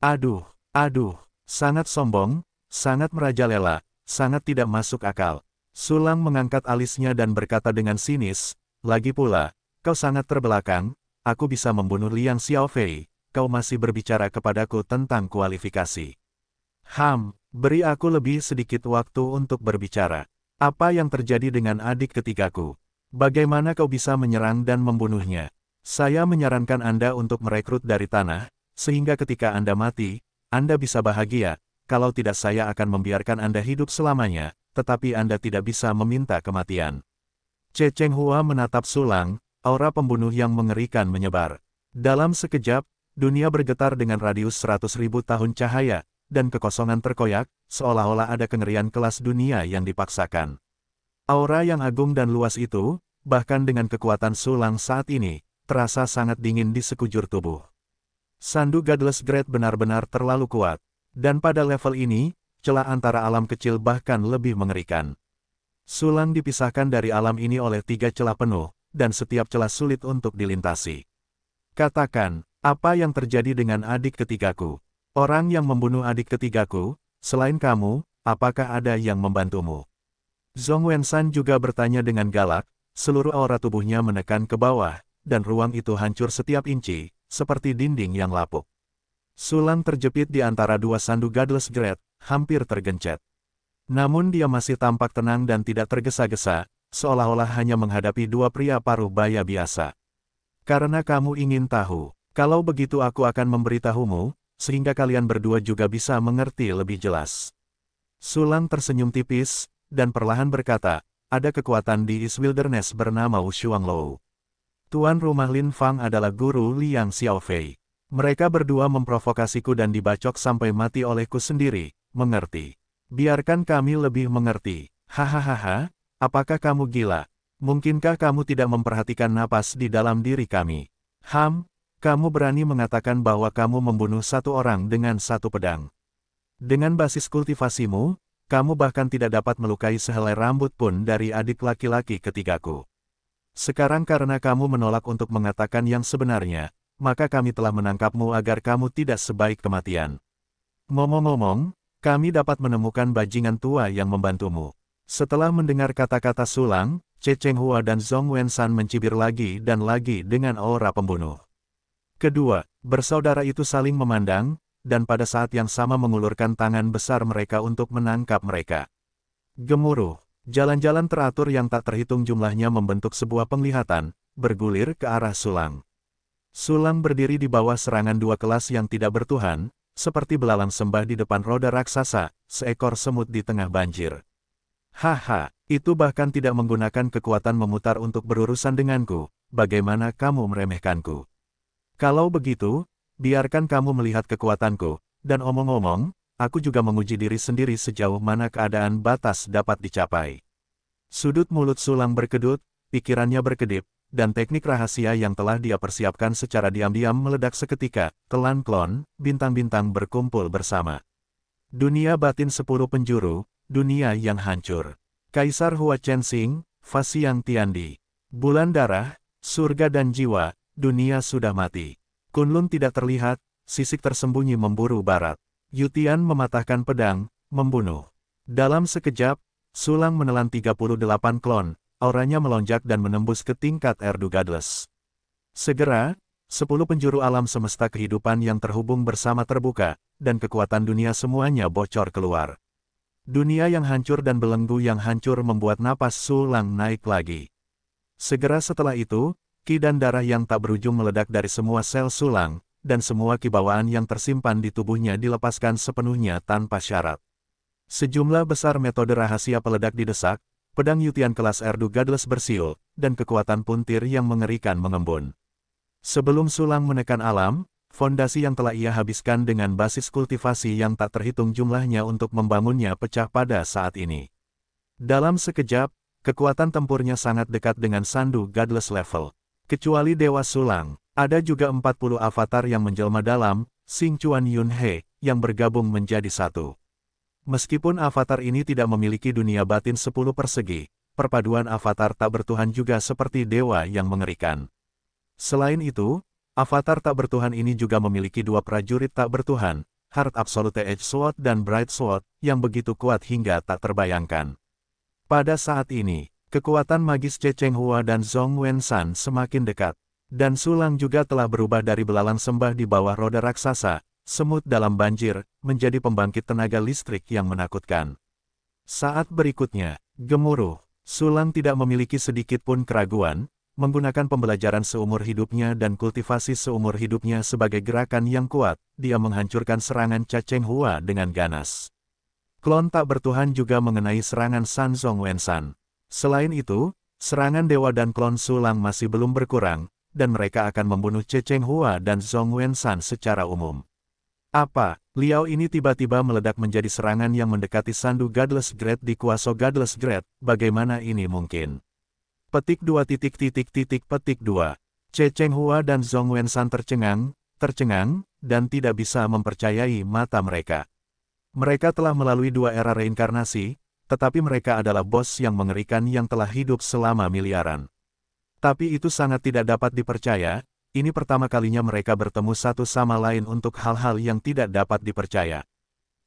Aduh, aduh, sangat sombong, sangat merajalela, Sangat tidak masuk akal. Sulang mengangkat alisnya dan berkata dengan sinis, lagi pula, kau sangat terbelakang, aku bisa membunuh Liang Xiaofei, kau masih berbicara kepadaku tentang kualifikasi. Ham, beri aku lebih sedikit waktu untuk berbicara. Apa yang terjadi dengan adik ketigaku? Bagaimana kau bisa menyerang dan membunuhnya? Saya menyarankan Anda untuk merekrut dari tanah, sehingga ketika Anda mati, Anda bisa bahagia, kalau tidak saya akan membiarkan Anda hidup selamanya, tetapi Anda tidak bisa meminta kematian. Che Cheng Hua menatap sulang, aura pembunuh yang mengerikan menyebar. Dalam sekejap, dunia bergetar dengan radius 100 ribu tahun cahaya, dan kekosongan terkoyak, seolah-olah ada kengerian kelas dunia yang dipaksakan. Aura yang agung dan luas itu, bahkan dengan kekuatan sulang saat ini, terasa sangat dingin di sekujur tubuh. Sandu Godless Great benar-benar terlalu kuat. Dan pada level ini, celah antara alam kecil bahkan lebih mengerikan. Sulang dipisahkan dari alam ini oleh tiga celah penuh, dan setiap celah sulit untuk dilintasi. Katakan, apa yang terjadi dengan adik ketigaku? Orang yang membunuh adik ketigaku, selain kamu, apakah ada yang membantumu? Zhong Wensan juga bertanya dengan galak, seluruh aura tubuhnya menekan ke bawah, dan ruang itu hancur setiap inci, seperti dinding yang lapuk. Sulan terjepit di antara dua sandu Godless Great, hampir tergencet. Namun dia masih tampak tenang dan tidak tergesa-gesa, seolah-olah hanya menghadapi dua pria paruh baya biasa. Karena kamu ingin tahu, kalau begitu aku akan memberitahumu, sehingga kalian berdua juga bisa mengerti lebih jelas. Sulan tersenyum tipis, dan perlahan berkata, ada kekuatan di East Wilderness bernama Ushuang Lou. Tuan rumah Lin Fang adalah guru Liang Xiaofei. Mereka berdua memprovokasiku dan dibacok sampai mati olehku sendiri, mengerti. Biarkan kami lebih mengerti. Hahaha, apakah kamu gila? Mungkinkah kamu tidak memperhatikan napas di dalam diri kami? Ham, kamu berani mengatakan bahwa kamu membunuh satu orang dengan satu pedang. Dengan basis kultivasimu, kamu bahkan tidak dapat melukai sehelai rambut pun dari adik laki-laki ketigaku. Sekarang karena kamu menolak untuk mengatakan yang sebenarnya, maka kami telah menangkapmu agar kamu tidak sebaik kematian. Ngomong-ngomong, kami dapat menemukan bajingan tua yang membantumu. Setelah mendengar kata-kata Sulang, Che Cheng Hua dan Zhong Wensan mencibir lagi dan lagi dengan aura pembunuh. Kedua, bersaudara itu saling memandang, dan pada saat yang sama mengulurkan tangan besar mereka untuk menangkap mereka. Gemuruh, jalan-jalan teratur yang tak terhitung jumlahnya membentuk sebuah penglihatan, bergulir ke arah sulang. Sulam berdiri di bawah serangan dua kelas yang tidak bertuhan, seperti belalang sembah di depan roda raksasa, seekor semut di tengah banjir. Haha, itu bahkan tidak menggunakan kekuatan memutar untuk berurusan denganku, bagaimana kamu meremehkanku? Kalau begitu, biarkan kamu melihat kekuatanku, dan omong-omong, aku juga menguji diri sendiri sejauh mana keadaan batas dapat dicapai. Sudut mulut sulang berkedut, pikirannya berkedip, dan teknik rahasia yang telah dia persiapkan secara diam-diam meledak seketika, telan klon, bintang-bintang berkumpul bersama. Dunia batin sepuluh penjuru, dunia yang hancur. Kaisar Hua Chensing, Fasiang Tiandi. Bulan darah, surga dan jiwa, dunia sudah mati. Kunlun tidak terlihat, sisik tersembunyi memburu barat. Yutian mematahkan pedang, membunuh. Dalam sekejap, Sulang menelan 38 klon, auranya melonjak dan menembus ke tingkat Erdu Godless. Segera, sepuluh penjuru alam semesta kehidupan yang terhubung bersama terbuka, dan kekuatan dunia semuanya bocor keluar. Dunia yang hancur dan belenggu yang hancur membuat napas sulang naik lagi. Segera setelah itu, ki dan darah yang tak berujung meledak dari semua sel sulang, dan semua kibawaan yang tersimpan di tubuhnya dilepaskan sepenuhnya tanpa syarat. Sejumlah besar metode rahasia peledak didesak, pedang Yutian kelas Erdu Godless bersiul, dan kekuatan puntir yang mengerikan mengembun. Sebelum sulang menekan alam, fondasi yang telah ia habiskan dengan basis kultivasi yang tak terhitung jumlahnya untuk membangunnya pecah pada saat ini. Dalam sekejap, kekuatan tempurnya sangat dekat dengan Sandu Godless level. Kecuali Dewa Sulang, ada juga 40 avatar yang menjelma dalam, Sing Chuan Yun He, yang bergabung menjadi satu. Meskipun avatar ini tidak memiliki dunia batin sepuluh persegi, perpaduan avatar tak bertuhan juga seperti dewa yang mengerikan. Selain itu, avatar tak bertuhan ini juga memiliki dua prajurit tak bertuhan, Heart Absolute Edge Sword dan Bright Sword, yang begitu kuat hingga tak terbayangkan. Pada saat ini, kekuatan magis Che Cheng Hua dan Zhong Wensan semakin dekat, dan Sulang juga telah berubah dari belalang sembah di bawah roda raksasa, Semut dalam banjir, menjadi pembangkit tenaga listrik yang menakutkan. Saat berikutnya, gemuruh, Sulang tidak memiliki sedikit pun keraguan, menggunakan pembelajaran seumur hidupnya dan kultivasi seumur hidupnya sebagai gerakan yang kuat, dia menghancurkan serangan Caceng Hua dengan ganas. Klon tak bertuhan juga mengenai serangan San Zong Wensan. Selain itu, serangan dewa dan klon Sulang masih belum berkurang, dan mereka akan membunuh Caceng Hua dan Zong Wensan secara umum. Apa, Liao ini tiba-tiba meledak menjadi serangan yang mendekati Sandu Godless Great di Kuaso Godless Great, bagaimana ini mungkin? Petik 2 titik titik titik petik 2. Che Cheng Hua dan Zhong Wensan tercengang, tercengang, dan tidak bisa mempercayai mata mereka. Mereka telah melalui dua era reinkarnasi, tetapi mereka adalah bos yang mengerikan yang telah hidup selama miliaran. Tapi itu sangat tidak dapat dipercaya, ini pertama kalinya mereka bertemu satu sama lain untuk hal-hal yang tidak dapat dipercaya.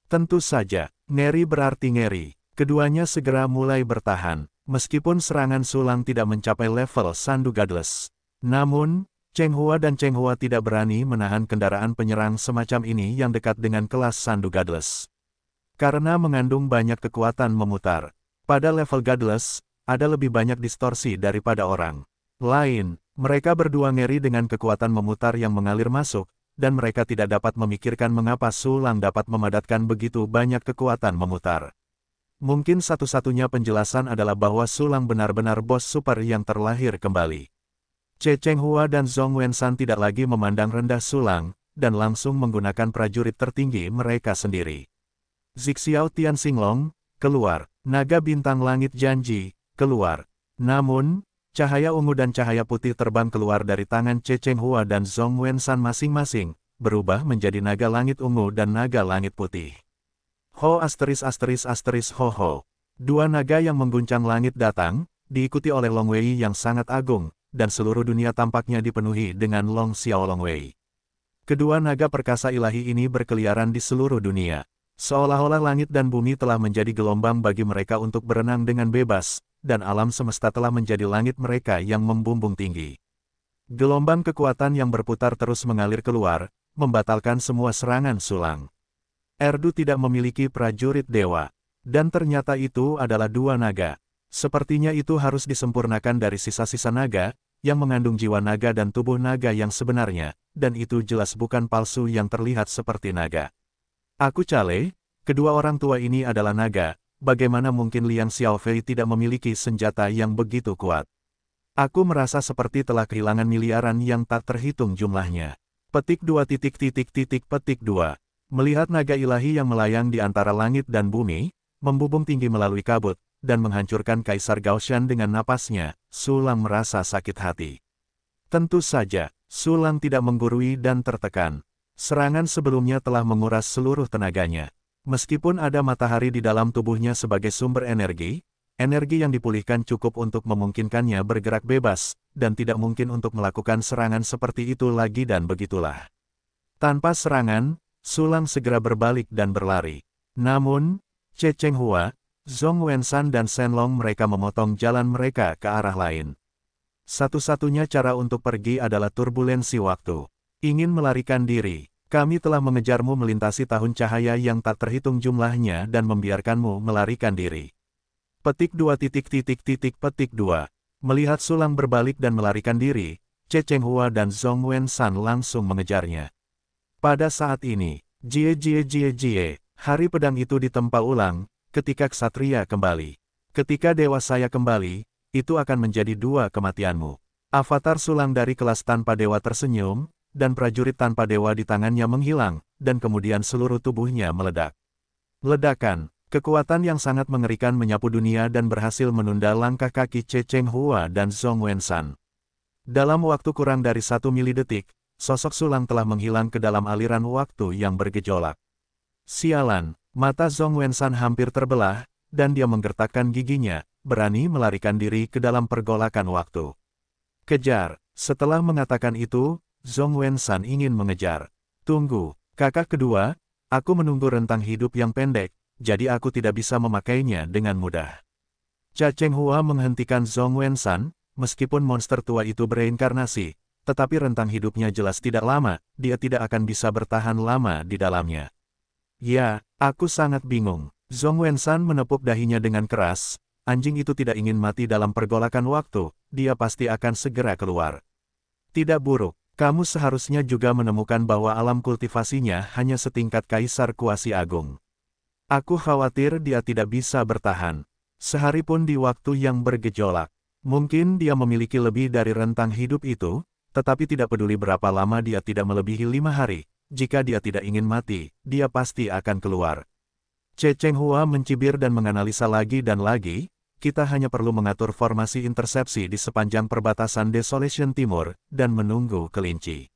Tentu saja, ngeri berarti ngeri. Keduanya segera mulai bertahan, meskipun serangan sulang tidak mencapai level Sandu Godless. Namun, Cheng Hua dan Cheng Hua tidak berani menahan kendaraan penyerang semacam ini yang dekat dengan kelas Sandu Godless. Karena mengandung banyak kekuatan memutar. Pada level Godless, ada lebih banyak distorsi daripada orang lain. Mereka berdua ngeri dengan kekuatan memutar yang mengalir masuk, dan mereka tidak dapat memikirkan mengapa Sulang dapat memadatkan begitu banyak kekuatan memutar. Mungkin satu-satunya penjelasan adalah bahwa Sulang benar-benar bos super yang terlahir kembali. Che Cheng Hua dan Zhong Wensan tidak lagi memandang rendah Sulang, dan langsung menggunakan prajurit tertinggi mereka sendiri. Zixiao Tian Singlong, keluar, naga bintang langit janji, keluar. Namun, Cahaya ungu dan cahaya putih terbang keluar dari tangan Che Cheng Hua dan Zhong Wen San masing-masing, berubah menjadi naga langit ungu dan naga langit putih. Ho asteris asteris asteris ho ho. Dua naga yang mengguncang langit datang, diikuti oleh Long Wei yang sangat agung, dan seluruh dunia tampaknya dipenuhi dengan Long Xiao Long Wei. Kedua naga perkasa ilahi ini berkeliaran di seluruh dunia. Seolah-olah langit dan bumi telah menjadi gelombang bagi mereka untuk berenang dengan bebas, dan alam semesta telah menjadi langit mereka yang membumbung tinggi. Gelombang kekuatan yang berputar terus mengalir keluar, membatalkan semua serangan sulang. Erdu tidak memiliki prajurit dewa, dan ternyata itu adalah dua naga. Sepertinya itu harus disempurnakan dari sisa-sisa naga, yang mengandung jiwa naga dan tubuh naga yang sebenarnya, dan itu jelas bukan palsu yang terlihat seperti naga. Aku Cale, kedua orang tua ini adalah naga, bagaimana mungkin Liang Xiaofei tidak memiliki senjata yang begitu kuat? Aku merasa seperti telah kehilangan miliaran yang tak terhitung jumlahnya. Petik dua titik titik titik petik dua. Melihat naga ilahi yang melayang di antara langit dan bumi, membubung tinggi melalui kabut, dan menghancurkan Kaisar Gaoshan dengan napasnya, Sulang merasa sakit hati. Tentu saja, Sulang tidak menggurui dan tertekan. Serangan sebelumnya telah menguras seluruh tenaganya, Meskipun ada matahari di dalam tubuhnya sebagai sumber energi, energi yang dipulihkan cukup untuk memungkinkannya bergerak bebas, dan tidak mungkin untuk melakukan serangan seperti itu lagi dan begitulah. Tanpa serangan, Sulang segera berbalik dan berlari. Namun, Che Cheng Hua, Zhong Wensan dan Long mereka memotong jalan mereka ke arah lain. Satu-satunya cara untuk pergi adalah turbulensi waktu. Ingin melarikan diri, kami telah mengejarmu melintasi tahun cahaya yang tak terhitung jumlahnya dan membiarkanmu melarikan diri. Petik dua titik titik titik petik dua. Melihat Sulang berbalik dan melarikan diri, Che Cheng Hua dan Zhong Wen San langsung mengejarnya. Pada saat ini, Jie Jie Jie Jie, hari pedang itu ditempa ulang, ketika ksatria kembali. Ketika dewa saya kembali, itu akan menjadi dua kematianmu. Avatar Sulang dari kelas tanpa dewa tersenyum, dan prajurit tanpa dewa di tangannya menghilang, dan kemudian seluruh tubuhnya meledak. Ledakan, kekuatan yang sangat mengerikan menyapu dunia dan berhasil menunda langkah kaki Che Cheng Hua dan Zhong Wensan. Dalam waktu kurang dari satu mili detik, sosok sulang telah menghilang ke dalam aliran waktu yang bergejolak. Sialan, mata Zhong Wensan hampir terbelah, dan dia menggertakkan giginya, berani melarikan diri ke dalam pergolakan waktu. Kejar, setelah mengatakan itu, Zhong Wensan ingin mengejar. Tunggu, kakak kedua, aku menunggu rentang hidup yang pendek, jadi aku tidak bisa memakainya dengan mudah. Cha Cheng Hua menghentikan Zhong Wensan, meskipun monster tua itu bereinkarnasi, tetapi rentang hidupnya jelas tidak lama, dia tidak akan bisa bertahan lama di dalamnya. Ya, aku sangat bingung. Zhong Wensan menepuk dahinya dengan keras, anjing itu tidak ingin mati dalam pergolakan waktu, dia pasti akan segera keluar. Tidak buruk, kamu seharusnya juga menemukan bahwa alam kultivasinya hanya setingkat kaisar kuasi agung. Aku khawatir dia tidak bisa bertahan. Sehari pun di waktu yang bergejolak. Mungkin dia memiliki lebih dari rentang hidup itu, tetapi tidak peduli berapa lama dia tidak melebihi lima hari. Jika dia tidak ingin mati, dia pasti akan keluar. Che Cheng Hua mencibir dan menganalisa lagi dan lagi, kita hanya perlu mengatur formasi intersepsi di sepanjang perbatasan Desolation Timur, dan menunggu kelinci.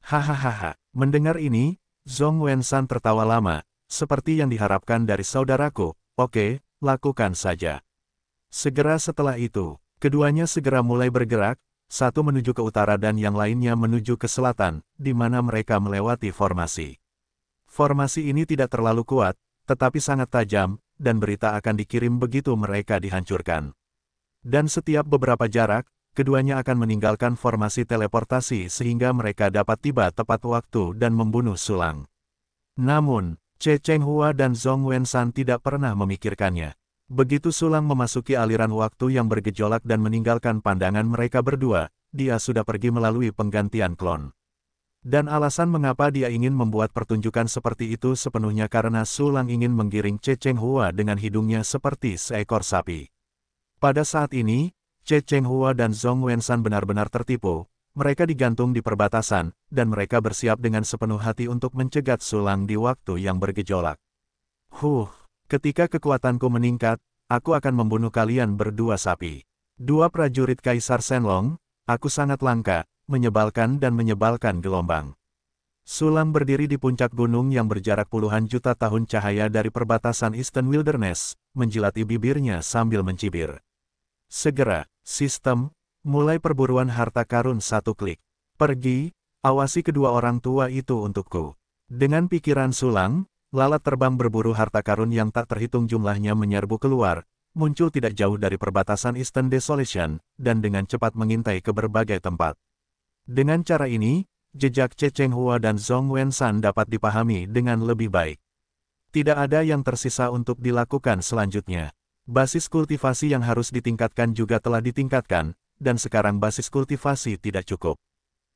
Hahaha, mendengar ini, Zhong Wensan tertawa lama, seperti yang diharapkan dari saudaraku, oke, lakukan saja. Segera setelah itu, keduanya segera mulai bergerak, satu menuju ke utara dan yang lainnya menuju ke selatan, di mana mereka melewati formasi. Formasi ini tidak terlalu kuat, tetapi sangat tajam, dan berita akan dikirim begitu mereka dihancurkan. Dan setiap beberapa jarak, keduanya akan meninggalkan formasi teleportasi sehingga mereka dapat tiba tepat waktu dan membunuh Sulang. Namun, Che Cheng Hua dan Zhong Wensan tidak pernah memikirkannya. Begitu Sulang memasuki aliran waktu yang bergejolak dan meninggalkan pandangan mereka berdua, dia sudah pergi melalui penggantian klon. Dan alasan mengapa dia ingin membuat pertunjukan seperti itu sepenuhnya karena Sulang ingin menggiring Che Cheng Hua dengan hidungnya seperti seekor sapi. Pada saat ini, Che Cheng Hua dan Zhong Wensan benar-benar tertipu, mereka digantung di perbatasan, dan mereka bersiap dengan sepenuh hati untuk mencegat Sulang di waktu yang bergejolak. Huh, ketika kekuatanku meningkat, aku akan membunuh kalian berdua sapi. Dua prajurit Kaisar Senlong, aku sangat langka, menyebalkan dan menyebalkan gelombang. Sulam berdiri di puncak gunung yang berjarak puluhan juta tahun cahaya dari perbatasan Eastern Wilderness, menjilati bibirnya sambil mencibir. Segera, sistem, mulai perburuan harta karun satu klik. Pergi, awasi kedua orang tua itu untukku. Dengan pikiran sulang, lalat terbang berburu harta karun yang tak terhitung jumlahnya menyerbu keluar, muncul tidak jauh dari perbatasan Eastern Desolation, dan dengan cepat mengintai ke berbagai tempat. Dengan cara ini, jejak Che Cheng Hua dan Zhong Wensan dapat dipahami dengan lebih baik. Tidak ada yang tersisa untuk dilakukan selanjutnya. Basis kultivasi yang harus ditingkatkan juga telah ditingkatkan, dan sekarang basis kultivasi tidak cukup.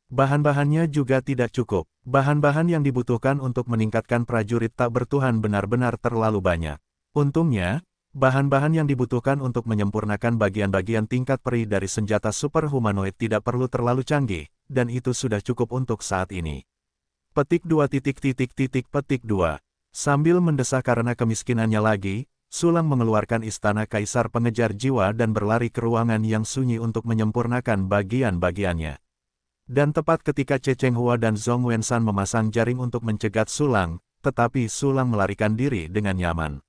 Bahan-bahannya juga tidak cukup. Bahan-bahan yang dibutuhkan untuk meningkatkan prajurit tak bertuhan benar-benar terlalu banyak. Untungnya, Bahan-bahan yang dibutuhkan untuk menyempurnakan bagian-bagian tingkat peri dari senjata super humanoid tidak perlu terlalu canggih, dan itu sudah cukup untuk saat ini. Petik 2 titik titik titik petik 2. Sambil mendesah karena kemiskinannya lagi, Sulang mengeluarkan istana kaisar pengejar jiwa dan berlari ke ruangan yang sunyi untuk menyempurnakan bagian-bagiannya. Dan tepat ketika Che Cheng Hua dan Zhong Wensan memasang jaring untuk mencegat Sulang, tetapi Sulang melarikan diri dengan nyaman.